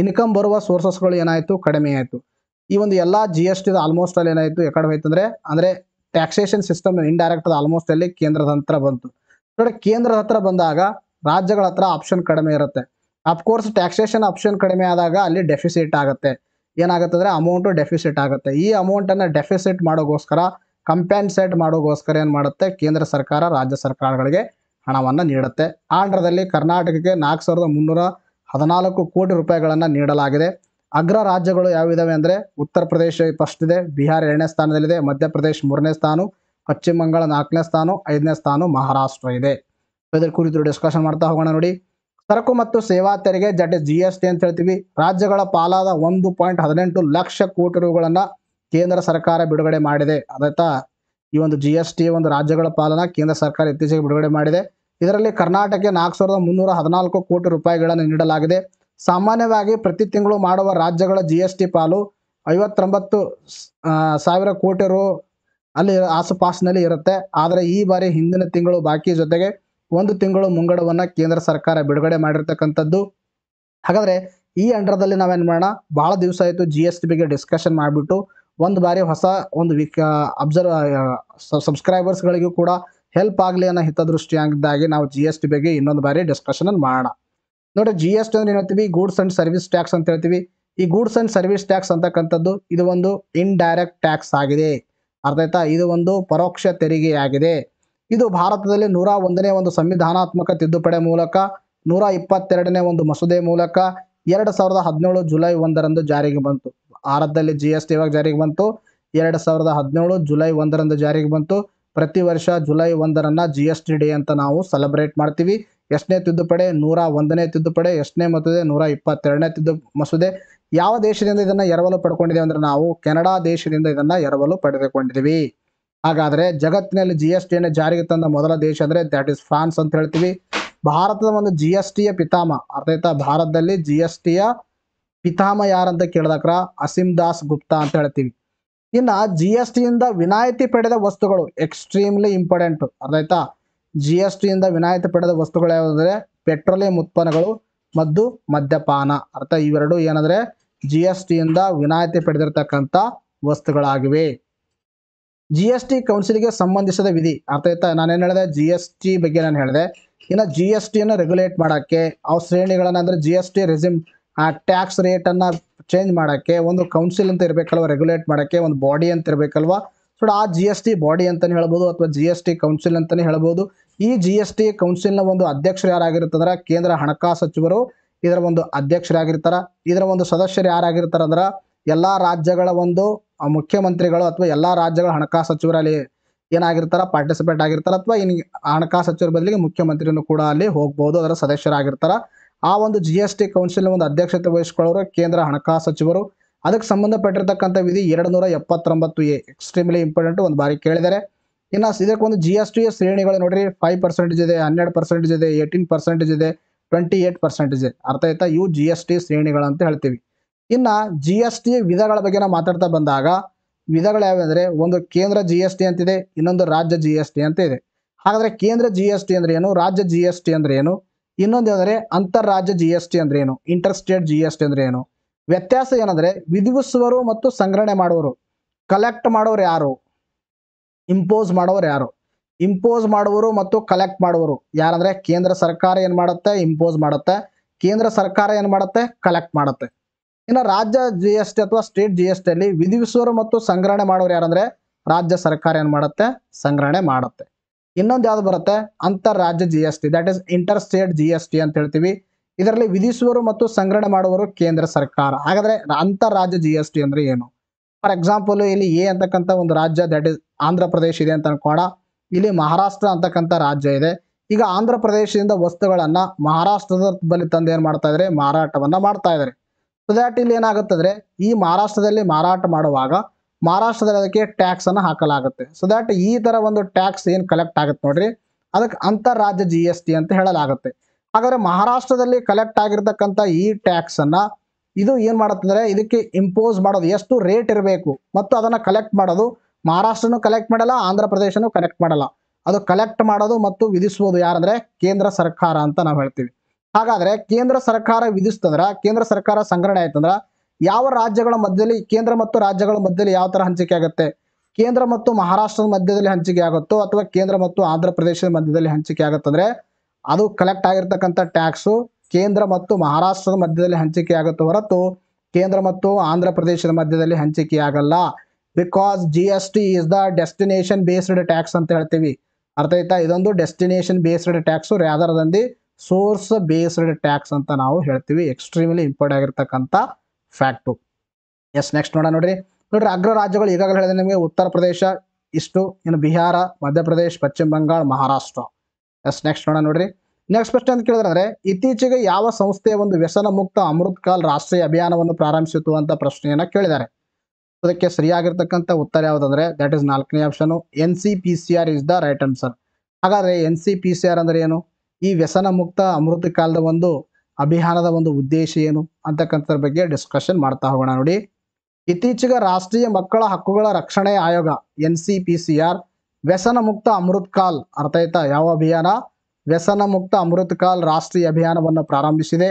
ಇನ್ಕಮ್ ಬರುವ ಸೋರ್ಸಸ್ಗಳು ಏನಾಯಿತು ಕಡಿಮೆ ಆಯಿತು ಈ ಒಂದು ಎಲ್ಲ ಜಿ ಎಸ್ ಟಿ ಆಲ್ಮೋಸ್ಟ್ ಅಲ್ಲಿ ಏನಾಯಿತು ಎಕಡೆ ಹೋಯ್ತು ಅಂದ್ರೆ ಅಂದ್ರೆ ಟ್ಯಾಕ್ಸೇಷನ್ ಸಿಸ್ಟಮ್ ಇಂಡೈರೆಕ್ಟ್ ಆಲ್ಮೋಸ್ಟ್ ಅಲ್ಲಿ ಕೇಂದ್ರದ ಹತ್ರ ಬಂತು ನೋಡಿ ಕೇಂದ್ರದ ಹತ್ರ ಬಂದಾಗ ರಾಜ್ಯಗಳ ಹತ್ರ ಆಪ್ಷನ್ ಕಡಿಮೆ ಇರುತ್ತೆ ಅಫ್ಕೋರ್ಸ್ ಟ್ಯಾಕ್ಸೇಷನ್ ಆಪ್ಷನ್ ಕಡಿಮೆ ಆದಾಗ ಅಲ್ಲಿ ಡೆಫಿಸಿಟ್ ಆಗುತ್ತೆ ಏನಾಗುತ್ತೆ ಅಂದ್ರೆ ಅಮೌಂಟು ಡೆಫಿಸಿಟ್ ಆಗುತ್ತೆ ಈ ಅಮೌಂಟನ್ನು ಡೆಫಿಸಿಟ್ ಮಾಡೋಗೋಸ್ಕರ ಕಂಪ್ಯಾನ್ಸೇಟ್ ಮಾಡೋಗೋಸ್ಕರ ಏನು ಮಾಡುತ್ತೆ ಕೇಂದ್ರ ಸರ್ಕಾರ ರಾಜ್ಯ ಸರ್ಕಾರಗಳಿಗೆ ಹಣವನ್ನು ನೀಡುತ್ತೆ ಆಂಧ್ರದಲ್ಲಿ ಕರ್ನಾಟಕಕ್ಕೆ ನಾಲ್ಕು ಸಾವಿರದ ಮುನ್ನೂರ ಹದಿನಾಲ್ಕು ಕೋಟಿ ರೂಪಾಯಿಗಳನ್ನು ನೀಡಲಾಗಿದೆ ಅಗ್ರ ರಾಜ್ಯಗಳು ಯಾವಿದಾವೆ ಅಂದರೆ ಉತ್ತರ ಪ್ರದೇಶ ಫಸ್ಟ್ ಇದೆ ಬಿಹಾರ್ ಎರಡನೇ ಸ್ಥಾನದಲ್ಲಿದೆ ಮಧ್ಯಪ್ರದೇಶ ಮೂರನೇ ಸ್ಥಾನ ಪಶ್ಚಿಮ ಬಂಗಾಳ ನಾಲ್ಕನೇ ಸ್ಥಾನ ಐದನೇ ಸ್ಥಾನ ಮಹಾರಾಷ್ಟ್ರ ಇದೆ ಇದರ ಕುರಿತು ಡಿಸ್ಕಷನ್ ಮಾಡ್ತಾ ಹೋಗೋಣ ನೋಡಿ ಸರಕು ಮತ್ತು ಸೇವಾ ತೆರಿಗೆ ಜಟ್ ಜಿ ಎಸ್ ಟಿ ಅಂತ ಹೇಳ್ತೀವಿ ರಾಜ್ಯಗಳ ಪಾಲಾದ ಒಂದು ಪಾಯಿಂಟ್ ಹದಿನೆಂಟು ಲಕ್ಷ ಕೋಟಿ ರೂಗಳನ್ನು ಕೇಂದ್ರ ಸರ್ಕಾರ ಬಿಡುಗಡೆ ಮಾಡಿದೆ ಅದಾಯ್ತಾ ಈ ಒಂದು ಜಿ ಎಸ್ ಟಿ ಒಂದು ರಾಜ್ಯಗಳ ಪಾಲನ ಕೇಂದ್ರ ಸರ್ಕಾರ ಇತ್ತೀಚೆಗೆ ಬಿಡುಗಡೆ ಮಾಡಿದೆ ಇದರಲ್ಲಿ ಕರ್ನಾಟಕಕ್ಕೆ ನಾಲ್ಕು ಸಾವಿರದ ಮುನ್ನೂರ ಹದಿನಾಲ್ಕು ಕೋಟಿ ರೂಪಾಯಿಗಳನ್ನು ನೀಡಲಾಗಿದೆ ಸಾಮಾನ್ಯವಾಗಿ ಪ್ರತಿ ತಿಂಗಳು ಮಾಡುವ ರಾಜ್ಯಗಳ ಜಿ ಎಸ್ ಟಿ ಪಾಲು ಐವತ್ತೊಂಬತ್ತು ಸಾವಿರ ಕೋಟಿ ರು ಅಲ್ಲಿ ಆಸುಪಾಸಿನಲ್ಲಿ ಇರುತ್ತೆ ಆದರೆ ಈ ಬಾರಿ ಹಿಂದಿನ ತಿಂಗಳು ಬಾಕಿ ಜೊತೆಗೆ ಒಂದು ತಿಂಗಳು ಮುಂಗಡವನ್ನು ಕೇಂದ್ರ ಸರ್ಕಾರ ಬಿಡುಗಡೆ ಮಾಡಿರ್ತಕ್ಕಂಥದ್ದು ಹಾಗಾದರೆ ಈ ಅಂಡರ್ದಲ್ಲಿ ನಾವೇನು ಮಾಡೋಣ ಭಾಳ ದಿವಸ ಆಯಿತು ಜಿ ಎಸ್ ಟಿ ಬಗ್ಗೆ ಡಿಸ್ಕಷನ್ ಮಾಡಿಬಿಟ್ಟು ಒಂದು ಬಾರಿ ಹೊಸ ಒಂದು ವಿಕ ಅಬ್ಸರ್ವ್ ಸಬ್ಸ್ಕ್ರೈಬರ್ಸ್ಗಳಿಗೂ ಕೂಡ ಹೆಲ್ಪ್ ಆಗಲಿ ಅನ್ನೋ ಹಿತದೃಷ್ಟಿಯಾಗಿದ್ದಾಗಿ ನಾವು ಜಿ ಎಸ್ ಟಿ ಬಗ್ಗೆ ಇನ್ನೊಂದು ಬಾರಿ ಡಿಸ್ಕಷನ್ ಮಾಡೋಣ ನೋಡಿ ಜಿ ಎಸ್ ಟಿ ಅಂದ್ರೆ ಏನು ಗೂಡ್ಸ್ ಅಂಡ್ ಸರ್ವಿಸ್ ಟ್ಯಾಕ್ಸ್ ಅಂತ ಹೇಳ್ತೀವಿ ಈ ಗೂಡ್ಸ್ ಅಂಡ್ ಸರ್ವಿಸ್ ಟ್ಯಾಕ್ಸ್ ಅಂತಕ್ಕಂಥದ್ದು ಇದು ಒಂದು ಇನ್ ಡೈರೆಕ್ಟ್ ಟ್ಯಾಕ್ಸ್ ಆಗಿದೆ ಅರ್ಥ ಆಯ್ತಾ ಇದು ಒಂದು ಪರೋಕ್ಷ ತೆರಿಗೆಯಾಗಿದೆ ಇದು ಭಾರತದಲ್ಲಿ ನೂರ ಒಂದನೇ ಒಂದು ಸಂವಿಧಾನಾತ್ಮಕ ತಿದ್ದುಪಡಿ ಮೂಲಕ ನೂರ ಇಪ್ಪತ್ತೆರಡನೇ ಒಂದು ಮಸೂದೆ ಮೂಲಕ ಎರಡು ಸಾವಿರದ ಹದಿನೇಳು ಜುಲೈ ಒಂದರಂದು ಜಾರಿಗೆ ಬಂತು ಆರದಲ್ಲಿ ಜಿ ಎಸ್ ಟಿ ಇವಾಗ ಜಾರಿಗೆ ಬಂತು ಎರಡು ಸಾವಿರದ ಹದಿನೇಳು ಜುಲೈ ಒಂದರಂದು ಜಾರಿಗೆ ಬಂತು ಪ್ರತಿ ವರ್ಷ ಜುಲೈ ಒಂದರನ್ನ ಜಿ ಎಸ್ ಟಿ ಡೇ ಅಂತ ನಾವು ಸೆಲೆಬ್ರೇಟ್ ಮಾಡ್ತೀವಿ ಎಷ್ಟನೇ ತಿದ್ದುಪಡಿ ನೂರ ಒಂದನೇ ತಿದ್ದುಪಡಿ ಎಷ್ಟನೇ ಮಸೂದೆ ನೂರ ಇಪ್ಪತ್ತೆರಡನೇ ತಿದ್ದು ಮಸೂದೆ ಯಾವ ದೇಶದಿಂದ ಇದನ್ನ ಎರವಲು ಪಡ್ಕೊಂಡಿದೆ ಅಂದ್ರೆ ನಾವು ಕೆನಡಾ ದೇಶದಿಂದ ಇದನ್ನ ಎರವಲು ಪಡೆದುಕೊಂಡಿದ್ದೀವಿ ಹಾಗಾದ್ರೆ ಜಗತ್ತಿನಲ್ಲಿ ಜಿ ಎಸ್ ಟಿಯನ್ನು ಜಾರಿಗೆ ತಂದ ಮೊದಲ ದೇಶ ಅಂದ್ರೆ ದ್ಯಾಟ್ ಇಸ್ ಫ್ರಾನ್ಸ್ ಅಂತ ಹೇಳ್ತೀವಿ ಭಾರತದ ಒಂದು ಜಿ ಎಸ್ ಟಿಯ ಪಿತಾಮ ಅರ್ಥಾಯ್ತಾ ಭಾರತದಲ್ಲಿ ಜಿ ಎಸ್ ಟಿಯ ಪಿತಾಮ ಯಾರಂತ ಕೇಳಿದಾಕ್ರ ಅಸೀಮ್ ದಾಸ್ ಗುಪ್ತಾ ಅಂತ ಹೇಳ್ತೀವಿ ಇನ್ನ ಜಿ ಎಸ್ ಟಿಯಿಂದ ವಿನಾಯಿತಿ ಪಡೆದ ವಸ್ತುಗಳು ಎಕ್ಸ್ಟ್ರೀಮ್ಲಿ ಇಂಪಾರ್ಟೆಂಟ್ ಅರ್ಥ ಆಯ್ತಾ ಜಿ ಎಸ್ ಟಿಯಿಂದ ವಿನಾಯಿತಿ ಪಡೆದ ವಸ್ತುಗಳು ಯಾವುದಂದ್ರೆ ಪೆಟ್ರೋಲಿಯಂ ಉತ್ಪನ್ನಗಳು ಮದ್ದು ಮದ್ಯಪಾನ ಅರ್ಥ ಇವೆರಡು ಏನಂದ್ರೆ ಜಿ ಎಸ್ ಟಿಯಿಂದ ವಿನಾಯಿತಿ ಪಡೆದಿರತಕ್ಕಂಥ ವಸ್ತುಗಳಾಗಿವೆ ಜಿ ಎಸ್ ಟಿ ಕೌನ್ಸಿಲ್ಗೆ ಸಂಬಂಧಿಸಿದ ವಿಧಿ ಅರ್ಥ ಆಯ್ತಾ ನಾನೇನು ಹೇಳಿದೆ ಜಿ ಎಸ್ ಟಿ ಬಗ್ಗೆ ನಾನು ಹೇಳಿದೆ ಇನ್ನು ಜಿ ಎಸ್ ಟಿಯನ್ನು ರೆಗ್ಯುಲೇಟ್ ಮಾಡೋಕ್ಕೆ ಅವ್ರ ಶ್ರೇಣಿಗಳನ್ನು ಅಂದ್ರೆ ಜಿ ಎಸ್ ಟಿ ರೆಸಿಮ್ ಆ ಟ್ಯಾಕ್ಸ್ ರೇಟನ್ನು ಚೇಂಜ್ ಮಾಡೋಕ್ಕೆ ಒಂದು ಕೌನ್ಸಿಲ್ ಅಂತ ಇರಬೇಕಲ್ವ ರೆಗ್ಯುಲೇಟ್ ಮಾಡೋಕ್ಕೆ ಒಂದು ಬಾಡಿ ಅಂತ ಇರಬೇಕಲ್ವ ಸೊ ಆ ಜಿ ಎಸ್ ಟಿ ಬಾಡಿ ಅಂತಲೇ ಹೇಳ್ಬೋದು ಅಥವಾ ಜಿ ಎಸ್ ಟಿ ಕೌನ್ಸಿಲ್ ಅಂತಲೇ ಹೇಳ್ಬೋದು ಈ ಜಿ ಎಸ್ ಟಿ ಕೌನ್ಸಿಲ್ನ ಒಂದು ಅಧ್ಯಕ್ಷರು ಯಾರಾಗಿರ್ತಂದ್ರೆ ಕೇಂದ್ರ ಹಣಕಾಸು ಸಚಿವರು ಇದರ ಒಂದು ಅಧ್ಯಕ್ಷರಾಗಿರ್ತಾರ ಇದರ ಒಂದು ಸದಸ್ಯರು ಯಾರಾಗಿರ್ತಾರಂದ್ರೆ ಎಲ್ಲ ರಾಜ್ಯಗಳ ಒಂದು ಮುಖ್ಯಮಂತ್ರಿಗಳು ಅಥವಾ ಎಲ್ಲ ರಾಜ್ಯಗಳ ಹಣಕಾಸು ಅಲ್ಲಿ ಏನಾಗಿರ್ತಾರ ಪಾರ್ಟಿಸಿಪೇಟ್ ಆಗಿರ್ತಾರ ಅಥವಾ ಇನ್ ಹಣಕಾಸು ಸಚಿವರ ಬದಲಿಗೆ ಮುಖ್ಯಮಂತ್ರಿನೂ ಕೂಡ ಅಲ್ಲಿ ಹೋಗ್ಬೋದು ಅದರ ಸದಸ್ಯರಾಗಿರ್ತಾರ ಆ ಒಂದು ಜಿ ಎಸ್ ಟಿ ಕೌನ್ಸಿಲ್ ಒಂದು ಅಧ್ಯಕ್ಷತೆ ವಹಿಸಿಕೊಳ್ಳೋರು ಕೇಂದ್ರ ಹಣಕಾಸು ಸಚಿವರು ಅದಕ್ಕೆ ಸಂಬಂಧಪಟ್ಟಿರತಕ್ಕಂಥ ವಿಧಿ ಎರಡು ನೂರ ಎಪ್ಪತ್ತೊಂಬತ್ತು ಎ ಎಕ್ಸ್ಟ್ರೀಮ್ಲಿ ಇಂಪಾರ್ಟೆಂಟ್ ಒಂದು ಬಾರಿ ಕೇಳಿದರೆ ಇನ್ನು ಇದಕ್ಕೊಂದು ಜಿ ಎಸ್ ಟಿ ಶ್ರೇಣಿಗಳು ನೋಡ್ರಿ ಫೈವ್ ಪರ್ಸೆಂಟೇಜ್ ಇದೆ ಹನ್ನೆರಡು ಪರ್ಸೆಂಟೇಜ್ ಇದೆ ಏಯ್ಟೀನ್ ಪರ್ಸೆಂಟೇಜ್ ಇದೆ ಟ್ವೆಂಟಿ ಏಟ್ ಪರ್ಸೆಂಟೇಜ್ ಇದೆ ಅರ್ಥ ಆಯ್ತಾ ಇವು ಜಿ ಎಸ್ ಟಿ ಶ್ರೇಣಿಗಳಂತ ಹೇಳ್ತೀವಿ ಇನ್ನು ಜಿ ಎಸ್ ಟಿ ವಿಧಗಳ ಬಗ್ಗೆ ನಾವು ಮಾತಾಡ್ತಾ ಬಂದಾಗ ವಿಧಗಳು ಅಂದರೆ ಒಂದು ಕೇಂದ್ರ ಜಿ ಎಸ್ ಟಿ ಅಂತಿದೆ ಇನ್ನೊಂದು ರಾಜ್ಯ ಜಿ ಎಸ್ ಟಿ ಅಂತ ಇದೆ ಹಾಗಾದರೆ ಕೇಂದ್ರ ಜಿ ಎಸ್ ಟಿ ಅಂದ್ರೆ ಏನು ರಾಜ್ಯ ಜಿ ಎಸ್ ಟಿ ಅಂದ್ರೆ ಏನು ಇನ್ನೊಂದು ಏನಂದರೆ ಅಂತರಾಜ್ಯ ಜಿ ಎಸ್ ಟಿ ಅಂದ್ರೆ ಏನು inter state G S T ಅಂದ್ರೆ ಏನು ವ್ಯತ್ಯಾಸ ಏನಂದ್ರೆ ವಿಧಿಸುವರು ಮತ್ತು ಸಂಗ್ರಹಣೆ ಮಾಡುವರು ಕಲೆಕ್ಟ್ ಮಾಡೋರು ಯಾರು ಇಂಪೋಸ್ ಮಾಡೋರು ಯಾರು ಇಂಪೋಸ್ ಮಾಡುವರು ಮತ್ತು ಕಲೆಕ್ಟ್ ಮಾಡುವರು ಯಾರಂದ್ರೆ ಕೇಂದ್ರ ಸರ್ಕಾರ ಏನು ಮಾಡುತ್ತೆ ಇಂಪೋಸ್ ಮಾಡುತ್ತೆ ಕೇಂದ್ರ ಸರ್ಕಾರ ಏನು ಮಾಡುತ್ತೆ ಕಲೆಕ್ಟ್ ಮಾಡುತ್ತೆ ಇನ್ನು ರಾಜ್ಯ ಜಿ ಎಸ್ ಟಿ ಅಥವಾ ಸ್ಟೇಟ್ ಜಿ ಎಸ್ ಟಿ ಅಲ್ಲಿ ವಿಧಿಸುವರು ಮತ್ತು ಸಂಗ್ರಹಣೆ ಮಾಡೋರು ಯಾರಂದ್ರೆ ರಾಜ್ಯ ಸರ್ಕಾರ ಏನು ಮಾಡುತ್ತೆ ಸಂಗ್ರಹಣೆ ಮಾಡುತ್ತೆ ಇನ್ನೊಂದು ಯಾವ್ದು ಬರುತ್ತೆ ಅಂತಾರಾಜ್ಯ G S T that is inter state G S T ಅಂತ ಹೇಳ್ತೀವಿ ಇದರಲ್ಲಿ ವಿಧಿಸುವರು ಮತ್ತು ಸಂಗ್ರಹಣೆ ಮಾಡುವರು ಕೇಂದ್ರ ಸರ್ಕಾರ ಹಾಗಾದ್ರೆ ಅಂತಾರಾಜ್ಯ ಜಿ ಎಸ್ ಟಿ ಅಂದ್ರೆ ಏನು ಫಾರ್ ಎಕ್ಸಾಂಪಲ್ ಇಲ್ಲಿ ಎ ಅಂತಕ್ಕಂಥ ಒಂದು ರಾಜ್ಯ ದಟ್ ಇಸ್ ಆಂಧ್ರ ಪ್ರದೇಶ ಇದೆ ಅಂತ ಅನ್ಕೋಣ ಇಲ್ಲಿ ಮಹಾರಾಷ್ಟ್ರ ಅಂತಕ್ಕಂಥ ರಾಜ್ಯ ಇದೆ ಈಗ ಆಂಧ್ರ ಪ್ರದೇಶದಿಂದ ವಸ್ತುಗಳನ್ನ ಮಹಾರಾಷ್ಟ್ರದ ಬಳಿ ತಂದು ಏನ್ ಮಾಡ್ತಾ ಇದ್ರೆ ಮಾರಾಟವನ್ನ ಮಾಡ್ತಾ ಇದ್ದಾರೆ ಸೊ ದ್ಯಾಟ್ ಇಲ್ಲಿ ಏನಾಗುತ್ತಂದ್ರೆ ಈ ಮಹಾರಾಷ್ಟ್ರದಲ್ಲಿ ಮಾರಾಟ ಮಾಡುವಾಗ ಮಹಾರಾಷ್ಟ್ರದಲ್ಲಿ ಅದಕ್ಕೆ ಟ್ಯಾಕ್ಸನ್ನು ಹಾಕಲಾಗುತ್ತೆ ಸೊ ದ್ಯಾಟ್ ಈ ಥರ ಒಂದು ಟ್ಯಾಕ್ಸ್ ಏನು ಕಲೆಕ್ಟ್ ಆಗುತ್ತೆ ನೋಡ್ರಿ ಅದಕ್ಕೆ ಅಂತಾರಾಜ್ಯ ಜಿ ಎಸ್ ಟಿ ಅಂತ ಹೇಳಲಾಗುತ್ತೆ ಹಾಗಾದ್ರೆ ಮಹಾರಾಷ್ಟ್ರದಲ್ಲಿ ಕಲೆಕ್ಟ್ ಆಗಿರ್ತಕ್ಕಂಥ ಈ ಟ್ಯಾಕ್ಸನ್ನು ಇದು ಏನು ಮಾಡುತ್ತಂದ್ರೆ ಇದಕ್ಕೆ ಇಂಪೋಸ್ ಮಾಡೋದು ಎಷ್ಟು ರೇಟ್ ಇರಬೇಕು ಮತ್ತು ಅದನ್ನು ಕಲೆಕ್ಟ್ ಮಾಡೋದು ಮಹಾರಾಷ್ಟ್ರನು ಕಲೆಕ್ಟ್ ಮಾಡಲ್ಲ ಆಂಧ್ರ ಪ್ರದೇಶನು ಕಲೆಕ್ಟ್ ಮಾಡಲ್ಲ ಅದು ಕಲೆಕ್ಟ್ ಮಾಡೋದು ಮತ್ತು ವಿಧಿಸುವುದು ಯಾರಂದ್ರೆ ಕೇಂದ್ರ ಸರ್ಕಾರ ಅಂತ ನಾವು ಹೇಳ್ತೀವಿ ಹಾಗಾದ್ರೆ ಕೇಂದ್ರ ಸರ್ಕಾರ ವಿಧಿಸ್ತಂದ್ರೆ ಕೇಂದ್ರ ಸರ್ಕಾರ ಸಂಗ್ರಹಣೆ ಆಯ್ತಂದ್ರೆ ಯಾವ ರಾಜ್ಯಗಳ ಮಧ್ಯದಲ್ಲಿ ಕೇಂದ್ರ ಮತ್ತು ರಾಜ್ಯಗಳ ಮಧ್ಯದಲ್ಲಿ ಯಾವ ತರ ಹಂಚಿಕೆ ಆಗುತ್ತೆ ಕೇಂದ್ರ ಮತ್ತು ಮಹಾರಾಷ್ಟ್ರದ ಮಧ್ಯದಲ್ಲಿ ಹಂಚಿಕೆ ಆಗುತ್ತೋ ಅಥವಾ ಕೇಂದ್ರ ಮತ್ತು ಆಂಧ್ರ ಪ್ರದೇಶದ ಮಧ್ಯದಲ್ಲಿ ಹಂಚಿಕೆ ಆಗುತ್ತಂದ್ರೆ ಅದು ಕಲೆಕ್ಟ್ ಆಗಿರ್ತಕ್ಕಂಥ ಟ್ಯಾಕ್ಸು ಕೇಂದ್ರ ಮತ್ತು ಮಹಾರಾಷ್ಟ್ರದ ಮಧ್ಯದಲ್ಲಿ ಹಂಚಿಕೆ ಆಗುತ್ತೆ ಹೊರತು ಕೇಂದ್ರ ಮತ್ತು ಆಂಧ್ರ ಪ್ರದೇಶದ ಮಧ್ಯದಲ್ಲಿ ಹಂಚಿಕೆ ಆಗಲ್ಲ because G S T is the destination based tax ಅಂತ ಹೇಳ್ತೀವಿ ಅರ್ಥ ಆಯ್ತಾ ಇದೊಂದು destination based tax rather source based tax ಅಂತ ನಾವು ಹೇಳ್ತೀವಿ ಎಕ್ಸ್ಟ್ರೀಮ್ಲಿ ಇಂಪಾರ್ಟೆಂಟ್ ಆಗಿರ್ತಕ್ಕಂಥ ಫ್ಯಾಕ್ಟು ಎಸ್ ನೆಕ್ಸ್ಟ್ ನೋಡೋಣ ನೋಡ್ರಿ ನೋಡ್ರಿ ಅಗ್ರ ರಾಜ್ಯಗಳು ಈಗಾಗಲೇ ಹೇಳಿದೆ ನಿಮಗೆ ಉತ್ತರ ಪ್ರದೇಶ ಇಷ್ಟು ಇನ್ನು ಬಿಹಾರ ಮಧ್ಯಪ್ರದೇಶ ಪಶ್ಚಿಮ ಬಂಗಾಳ ಮಹಾರಾಷ್ಟ್ರ ಎಸ್ ನೆಕ್ಸ್ಟ್ ನೋಡೋಣ ನೋಡ್ರಿ ನೆಕ್ಸ್ಟ್ ಪ್ರಶ್ನೆ ಅಂತ ಕೇಳಿದ್ರೆ ಇತ್ತೀಚೆಗೆ ಯಾವ ಸಂಸ್ಥೆಯ ಒಂದು ವ್ಯಸನ ಮುಕ್ತ ಅಮೃತ್ ಕಾಲ್ ರಾಷ್ಟ್ರೀಯ ಅಭಿಯಾನವನ್ನು ಪ್ರಾರಂಭಿಸಿತು ಅಂತ ಪ್ರಶ್ನೆಯನ್ನು ಕೇಳಿದ್ದಾರೆ ಅದಕ್ಕೆ ಸರಿಯಾಗಿರ್ತಕ್ಕಂಥ ಉತ್ತರ ಯಾವುದಂದ್ರೆ ದಟ್ ಇಸ್ ನಾಲ್ಕನೇ option N C P C R is the right answer ಹಾಗಾದ್ರೆ N C P C R ಅಂದ್ರೆ ಏನು ಈ ವ್ಯಸನ ಮುಕ್ತ ಅಮೃತ ಕಾಲದ ಒಂದು ಅಭಿಯಾನದ ಒಂದು ಉದ್ದೇಶ ಏನು ಅಂತಕ್ಕಂಥದ್ರ ಬಗ್ಗೆ ಡಿಸ್ಕಷನ್ ಮಾಡ್ತಾ ಹೋಗೋಣ ನೋಡಿ ಇತ್ತೀಚೆಗೆ ರಾಷ್ಟ್ರೀಯ ಮಕ್ಕಳ ಹಕ್ಕುಗಳ ರಕ್ಷಣೆ ಆಯೋಗ N C P C R ವ್ಯಸನ ಮುಕ್ತ ಅಮೃತ್ ಕಾಲ್ ಆಯ್ತಾ ಯಾವ ಅಭಿಯಾನ ವ್ಯಸನ ಮುಕ್ತ ಅಮೃತ್ ಕಾಲ್ ರಾಷ್ಟ್ರೀಯ ಅಭಿಯಾನವನ್ನು ಪ್ರಾರಂಭಿಸಿದೆ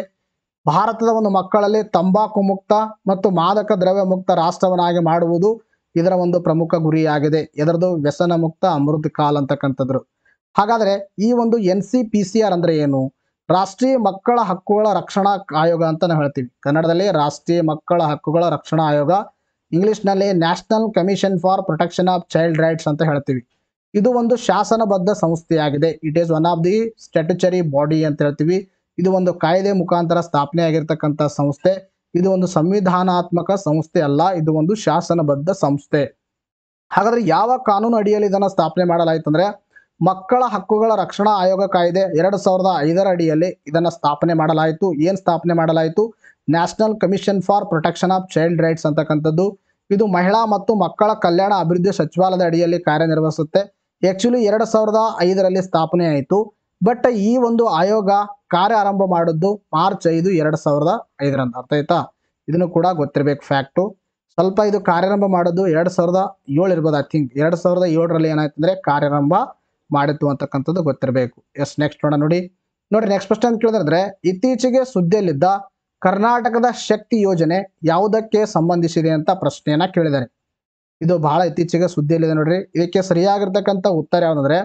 ಭಾರತದ ಒಂದು ಮಕ್ಕಳಲ್ಲಿ ತಂಬಾಕು ಮುಕ್ತ ಮತ್ತು ಮಾದಕ ದ್ರವ್ಯ ಮುಕ್ತ ರಾಷ್ಟ್ರವನ್ನಾಗಿ ಮಾಡುವುದು ಇದರ ಒಂದು ಪ್ರಮುಖ ಗುರಿಯಾಗಿದೆ ಇದರದು ವ್ಯಸನ ಮುಕ್ತ ಅಮೃತ್ ಕಾಲ್ ಅಂತಕ್ಕಂಥದ್ರು ಹಾಗಾದರೆ ಈ ಒಂದು N C P C R ಅಂದರೆ ಏನು ರಾಷ್ಟ್ರೀಯ ಮಕ್ಕಳ ಹಕ್ಕುಗಳ ರಕ್ಷಣಾ ಆಯೋಗ ಅಂತ ನಾವು ಹೇಳ್ತೀವಿ ಕನ್ನಡದಲ್ಲಿ ರಾಷ್ಟ್ರೀಯ ಮಕ್ಕಳ ಹಕ್ಕುಗಳ ರಕ್ಷಣಾ ಆಯೋಗ ನಲ್ಲಿ national commission for protection of child rights ಅಂತ ಹೇಳ್ತೀವಿ ಇದು ಒಂದು ಶಾಸನಬದ್ಧ ಸಂಸ್ಥೆಯಾಗಿದೆ it is one of the statutory body ಅಂತ ಹೇಳ್ತೀವಿ ಇದು ಒಂದು ಕಾಯ್ದೆ ಮುಖಾಂತರ ಸ್ಥಾಪನೆ ಆಗಿರ್ತಕ್ಕಂಥ ಸಂಸ್ಥೆ ಇದು ಒಂದು ಸಂವಿಧಾನಾತ್ಮಕ ಸಂಸ್ಥೆ ಅಲ್ಲ ಇದು ಒಂದು ಶಾಸನಬದ್ಧ ಸಂಸ್ಥೆ ಹಾಗಾದ್ರೆ ಯಾವ ಕಾನೂನು ಅಡಿಯಲ್ಲಿ ಇದನ್ನು ಸ್ಥಾಪನೆ ಮಾಡಲಾಯ್ತಂದ್ರೆ ಮಕ್ಕಳ ಹಕ್ಕುಗಳ ರಕ್ಷಣಾ ಆಯೋಗ ಕಾಯ್ದೆ ಎರಡು ಸಾವಿರದ ಐದರ ಅಡಿಯಲ್ಲಿ ಇದನ್ನು ಸ್ಥಾಪನೆ ಮಾಡಲಾಯಿತು ಏನು ಸ್ಥಾಪನೆ ಮಾಡಲಾಯಿತು national commission for protection of child rights ಅಂತಕ್ಕಂಥದ್ದು ಇದು ಮಹಿಳಾ ಮತ್ತು ಮಕ್ಕಳ ಕಲ್ಯಾಣ ಅಭಿವೃದ್ಧಿ ಸಚಿವಾಲಯದ ಅಡಿಯಲ್ಲಿ ಕಾರ್ಯನಿರ್ವಹಿಸುತ್ತೆ ಆ್ಯಕ್ಚುಲಿ ಎರಡು ಸಾವಿರದ ಐದರಲ್ಲಿ ಸ್ಥಾಪನೆ ಆಯಿತು ಬಟ್ ಈ ಒಂದು ಆಯೋಗ ಕಾರ್ಯ ಆರಂಭ ಮಾಡಿದ್ದು ಮಾರ್ಚ್ ಐದು ಎರಡು ಸಾವಿರದ ಐದರಂದು ಅರ್ಥ ಆಯ್ತಾ ಇದನ್ನು ಕೂಡ ಗೊತ್ತಿರಬೇಕು ಫ್ಯಾಕ್ಟು ಸ್ವಲ್ಪ ಇದು ಕಾರ್ಯಾರಂಭ ಮಾಡೋದು ಎರಡು ಸಾವಿರದ ಏಳು ಇರ್ಬೋದು ಐ ಥಿಂಕ್ ಎರಡು ಸಾವಿರದ ಏಳರಲ್ಲಿ ಏನಾಯ್ತು ಕಾರ್ಯಾರಂಭ ಮಾಡಿತು ಅಂತಕ್ಕಂಥದ್ದು ಗೊತ್ತಿರಬೇಕು ಎಸ್ ನೆಕ್ಸ್ಟ್ ನೋಡೋಣ ನೋಡಿ ನೋಡಿ ನೆಕ್ಸ್ಟ್ ಪ್ರಶ್ನೆ ಅಂತ ಕೇಳಿದ್ರೆ ಇತ್ತೀಚೆಗೆ ಸುದ್ದಿಯಲ್ಲಿದ್ದ ಕರ್ನಾಟಕದ ಶಕ್ತಿ ಯೋಜನೆ ಯಾವುದಕ್ಕೆ ಸಂಬಂಧಿಸಿದೆ ಅಂತ ಪ್ರಶ್ನೆಯನ್ನ ಕೇಳಿದ್ದಾರೆ ಇದು ಬಹಳ ಇತ್ತೀಚೆಗೆ ಸುದ್ದಿಯಲ್ಲಿದೆ ನೋಡ್ರಿ ಇದಕ್ಕೆ ಸರಿಯಾಗಿರ್ತಕ್ಕಂಥ ಉತ್ತರ ಯಾವುದಂದ್ರೆ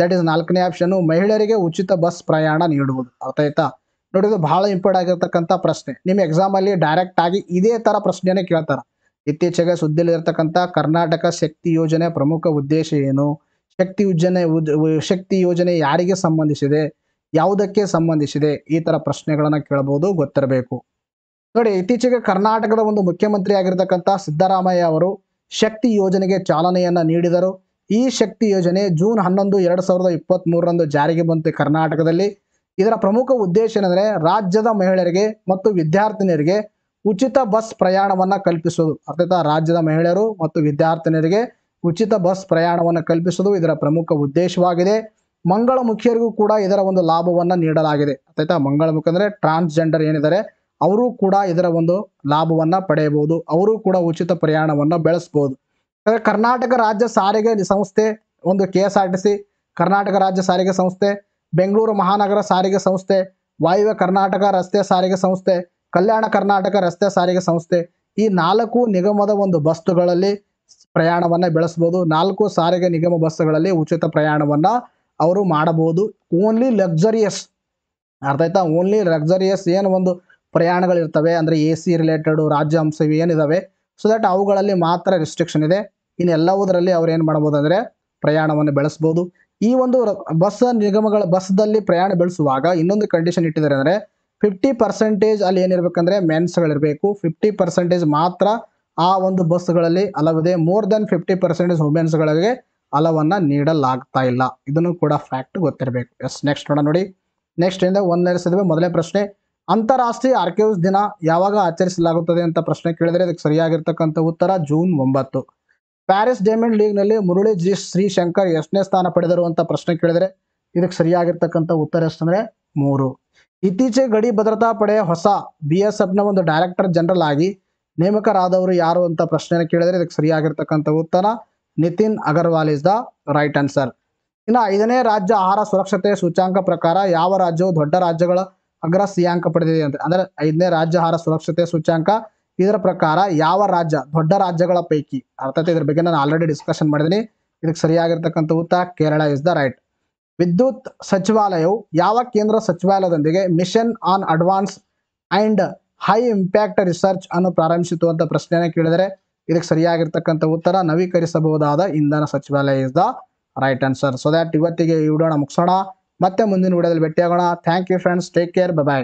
ದಟ್ ಇಸ್ ನಾಲ್ಕನೇ ಆಪ್ಷನ್ ಮಹಿಳೆಯರಿಗೆ ಉಚಿತ ಬಸ್ ಪ್ರಯಾಣ ನೀಡುವುದು ಅರ್ಥ ಆಯ್ತಾ ನೋಡಿ ಇದು ಬಹಳ ಇಂಪಾರ್ಟ್ ಆಗಿರ್ತಕ್ಕಂಥ ಪ್ರಶ್ನೆ ನಿಮ್ಮ ಎಕ್ಸಾಮ್ ಅಲ್ಲಿ ಡೈರೆಕ್ಟ್ ಆಗಿ ಇದೇ ತರ ಪ್ರಶ್ನೆಯನ್ನೇ ಕೇಳ್ತಾರ ಇತ್ತೀಚೆಗೆ ಸುದ್ದಿಯಲ್ಲಿರ್ತಕ್ಕಂಥ ಕರ್ನಾಟಕ ಶಕ್ತಿ ಯೋಜನೆ ಪ್ರಮುಖ ಉದ್ದೇಶ ಏನು ಶಕ್ತಿ ಯೋಜನೆ ಶಕ್ತಿ ಯೋಜನೆ ಯಾರಿಗೆ ಸಂಬಂಧಿಸಿದೆ ಯಾವುದಕ್ಕೆ ಸಂಬಂಧಿಸಿದೆ ಈ ತರ ಪ್ರಶ್ನೆಗಳನ್ನ ಕೇಳಬಹುದು ಗೊತ್ತಿರಬೇಕು ನೋಡಿ ಇತ್ತೀಚೆಗೆ ಕರ್ನಾಟಕದ ಒಂದು ಮುಖ್ಯಮಂತ್ರಿ ಆಗಿರತಕ್ಕಂಥ ಸಿದ್ದರಾಮಯ್ಯ ಅವರು ಶಕ್ತಿ ಯೋಜನೆಗೆ ಚಾಲನೆಯನ್ನ ನೀಡಿದರು ಈ ಶಕ್ತಿ ಯೋಜನೆ ಜೂನ್ ಹನ್ನೊಂದು ಎರಡ್ ಸಾವಿರದ ಇಪ್ಪತ್ತ್ ಮೂರರಂದು ಜಾರಿಗೆ ಬಂತು ಕರ್ನಾಟಕದಲ್ಲಿ ಇದರ ಪ್ರಮುಖ ಉದ್ದೇಶ ಏನಂದ್ರೆ ರಾಜ್ಯದ ಮಹಿಳೆಯರಿಗೆ ಮತ್ತು ವಿದ್ಯಾರ್ಥಿನಿಯರಿಗೆ ಉಚಿತ ಬಸ್ ಪ್ರಯಾಣವನ್ನ ಕಲ್ಪಿಸುವುದು ಅರ್ಥಾತ್ ರಾಜ್ಯದ ಮಹಿಳೆಯರು ಮತ್ತು ವಿದ್ಯಾರ್ಥಿನಿಯರಿಗೆ ಉಚಿತ ಬಸ್ ಪ್ರಯಾಣವನ್ನು ಕಲ್ಪಿಸುವುದು ಇದರ ಪ್ರಮುಖ ಉದ್ದೇಶವಾಗಿದೆ ಮಂಗಳ ಮುಖಿಯರಿಗೂ ಕೂಡ ಇದರ ಒಂದು ಲಾಭವನ್ನು ನೀಡಲಾಗಿದೆ ಆಯ್ತಾ ಮಂಗಳ ಮುಖ ಅಂದರೆ ಟ್ರಾನ್ಸ್ಜೆಂಡರ್ ಏನಿದ್ದಾರೆ ಅವರು ಕೂಡ ಇದರ ಒಂದು ಲಾಭವನ್ನು ಪಡೆಯಬಹುದು ಅವರು ಕೂಡ ಉಚಿತ ಪ್ರಯಾಣವನ್ನು ಬೆಳೆಸಬಹುದು ಕರ್ನಾಟಕ ರಾಜ್ಯ ಸಾರಿಗೆ ಸಂಸ್ಥೆ ಒಂದು K S R T C Karnataka ರಾಜ್ಯ ಸಾರಿಗೆ ಸಂಸ್ಥೆ ಬೆಂಗಳೂರು ಮಹಾನಗರ ಸಾರಿಗೆ ಸಂಸ್ಥೆ ವಾಯುವ್ಯ ಕರ್ನಾಟಕ ರಸ್ತೆ ಸಾರಿಗೆ ಸಂಸ್ಥೆ ಕಲ್ಯಾಣ ಕರ್ನಾಟಕ ರಸ್ತೆ ಸಾರಿಗೆ ಸಂಸ್ಥೆ ಈ ನಾಲ್ಕು ನಿಗಮದ ಒಂದು ಬಸ್ಸುಗಳಲ್ಲಿ ಪ್ರಯಾಣವನ್ನ ಬೆಳೆಸಬಹುದು ನಾಲ್ಕು ಸಾರಿಗೆ ನಿಗಮ ಬಸ್ಗಳಲ್ಲಿ ಉಚಿತ ಪ್ರಯಾಣವನ್ನ ಅವರು ಮಾಡಬಹುದು ಓನ್ಲಿ ಲಕ್ಸರಿಯಸ್ ಅರ್ಥ ಆಯ್ತಾ ಓನ್ಲಿ ಲಕ್ಸರಿಯಸ್ ಏನು ಒಂದು ಪ್ರಯಾಣಗಳಿರ್ತವೆ ಅಂದರೆ ಎ ಸಿ ರಿಲೇಟೆಡ್ ರಾಜ್ಯ ಅಂಶ ಏನಿದಾವೆ ಸೊ ದಟ್ ಅವುಗಳಲ್ಲಿ ಮಾತ್ರ ರಿಸ್ಟ್ರಿಕ್ಷನ್ ಇದೆ ಇನ್ನೆಲ್ಲವುದರಲ್ಲಿ ಅವ್ರು ಏನು ಮಾಡಬಹುದು ಅಂದರೆ ಪ್ರಯಾಣವನ್ನು ಬೆಳೆಸಬಹುದು ಈ ಒಂದು ಬಸ್ ನಿಗಮಗಳ ಬಸ್ದಲ್ಲಿ ಪ್ರಯಾಣ ಬೆಳೆಸುವಾಗ ಇನ್ನೊಂದು ಕಂಡೀಷನ್ ಇಟ್ಟಿದ್ದಾರೆ ಅಂದರೆ ಫಿಫ್ಟಿ ಪರ್ಸೆಂಟೇಜ್ ಅಲ್ಲಿ ಏನಿರ್ಬೇಕಂದ್ರೆ ಮೆನ್ಸ್ಗಳಿರಬೇಕು ಫಿಫ್ಟಿ ಪರ್ಸೆಂಟೇಜ್ ಮಾತ್ರ ಆ ಒಂದು ಬಸ್ಗಳಲ್ಲಿ ಅಲವದೆ ಮೋರ್ ದೆನ್ ಫಿಫ್ಟಿ ಪರ್ಸೆಂಟೇಜ್ ವುಮೆನ್ಸ್ಗಳಿಗೆ ಅಲವನ್ನು ನೀಡಲಾಗ್ತಾ ಇಲ್ಲ ಇದನ್ನು ಕೂಡ ಫ್ಯಾಕ್ಟ್ ಗೊತ್ತಿರಬೇಕು ಎಸ್ ನೆಕ್ಸ್ಟ್ ನೋಡೋಣ ನೋಡಿ ನೆಕ್ಸ್ಟ್ ಇಂದ ಒಂದನೇ ಮೊದಲೇ ಪ್ರಶ್ನೆ ಅಂತಾರಾಷ್ಟ್ರೀಯ ಆರ್ಕಿವ್ಸ್ ದಿನ ಯಾವಾಗ ಆಚರಿಸಲಾಗುತ್ತದೆ ಅಂತ ಪ್ರಶ್ನೆ ಕೇಳಿದರೆ ಇದಕ್ಕೆ ಸರಿಯಾಗಿರ್ತಕ್ಕಂಥ ಉತ್ತರ ಜೂನ್ ಒಂಬತ್ತು ಪ್ಯಾರಿಸ್ ಡೈಮಂಡ್ ಲೀಗ್ನಲ್ಲಿ ಮುರಳಿ ಜಿ ಶ್ರೀಶಂಕರ್ ಎಷ್ಟನೇ ಸ್ಥಾನ ಪಡೆದರು ಅಂತ ಪ್ರಶ್ನೆ ಕೇಳಿದರೆ ಇದಕ್ಕೆ ಸರಿಯಾಗಿರ್ತಕ್ಕಂಥ ಉತ್ತರ ಎಷ್ಟಂದರೆ ಮೂರು ಇತ್ತೀಚೆಗೆ ಗಡಿ ಭದ್ರತಾ ಪಡೆ ಹೊಸ ಬಿ ಎಸ್ ಎಫ್ನ ಒಂದು ಡೈರೆಕ್ಟರ್ ಜನರಲ್ ಆಗಿ ನೇಮಕರಾದವರು ಯಾರು ಅಂತ ಪ್ರಶ್ನೆ ಕೇಳಿದ್ರೆ ಇದಕ್ಕೆ ಸರಿಯಾಗಿರ್ತಕ್ಕಂಥ ಉತ್ತರ Nitin Agarwal is the right answer ಇನ್ನು ಐದನೇ ರಾಜ್ಯ ಆಹಾರ ಸುರಕ್ಷತೆ ಸೂಚ್ಯಾಂಕ ಪ್ರಕಾರ ಯಾವ ರಾಜ್ಯವು ದೊಡ್ಡ ರಾಜ್ಯಗಳ ಅಗ್ರ ಸಿಯಾಂಕ ಪಡೆದಿದೆ ಅಂತ ಅಂದ್ರೆ ಐದನೇ ರಾಜ್ಯ ಆಹಾರ ಸುರಕ್ಷತೆ ಸೂಚ್ಯಾಂಕ ಇದರ ಪ್ರಕಾರ ಯಾವ ರಾಜ್ಯ ದೊಡ್ಡ ರಾಜ್ಯಗಳ ಪೈಕಿ ಅರ್ಥಾತ್ ಇದ್ರ ಬಗ್ಗೆ ನಾನು ಆಲ್ರೆಡಿ ಡಿಸ್ಕಷನ್ ಮಾಡಿದಿನಿ ಇದಕ್ಕೆ ಸರಿಯಾಗಿರ್ತಕ್ಕಂಥ ಉತ್ತರ ಕೇರಳ ಇಸ್ ದ ರೈಟ್ ವಿದ್ಯುತ್ ಸಚಿವಾಲಯವು ಯಾವ ಕೇಂದ್ರ ಸಚಿವಾಲಯದೊಂದಿಗೆ mission on advance and high impact research ಅನ್ನು ಪ್ರಾರಂಭಿಸಿತು ಅಂತ ಪ್ರಶ್ನೆಯನ್ನು ಕೇಳಿದರೆ ಇದಕ್ಕೆ ಸರಿಯಾಗಿರ್ತಕ್ಕಂಥ ಉತ್ತರ ನವೀಕರಿಸಬಹುದಾದ ಇಂಧನ ಸಚಿವಾಲಯ is the right answer so that ಇವತ್ತಿಗೆ ಈ ವಿಡಿಯೋನ ಮುಗಿಸೋಣ ಮತ್ತೆ ಮುಂದಿನ ವಿಡಿಯೋದಲ್ಲಿ ಭೇಟಿಯಾಗೋಣ thank you friends take care by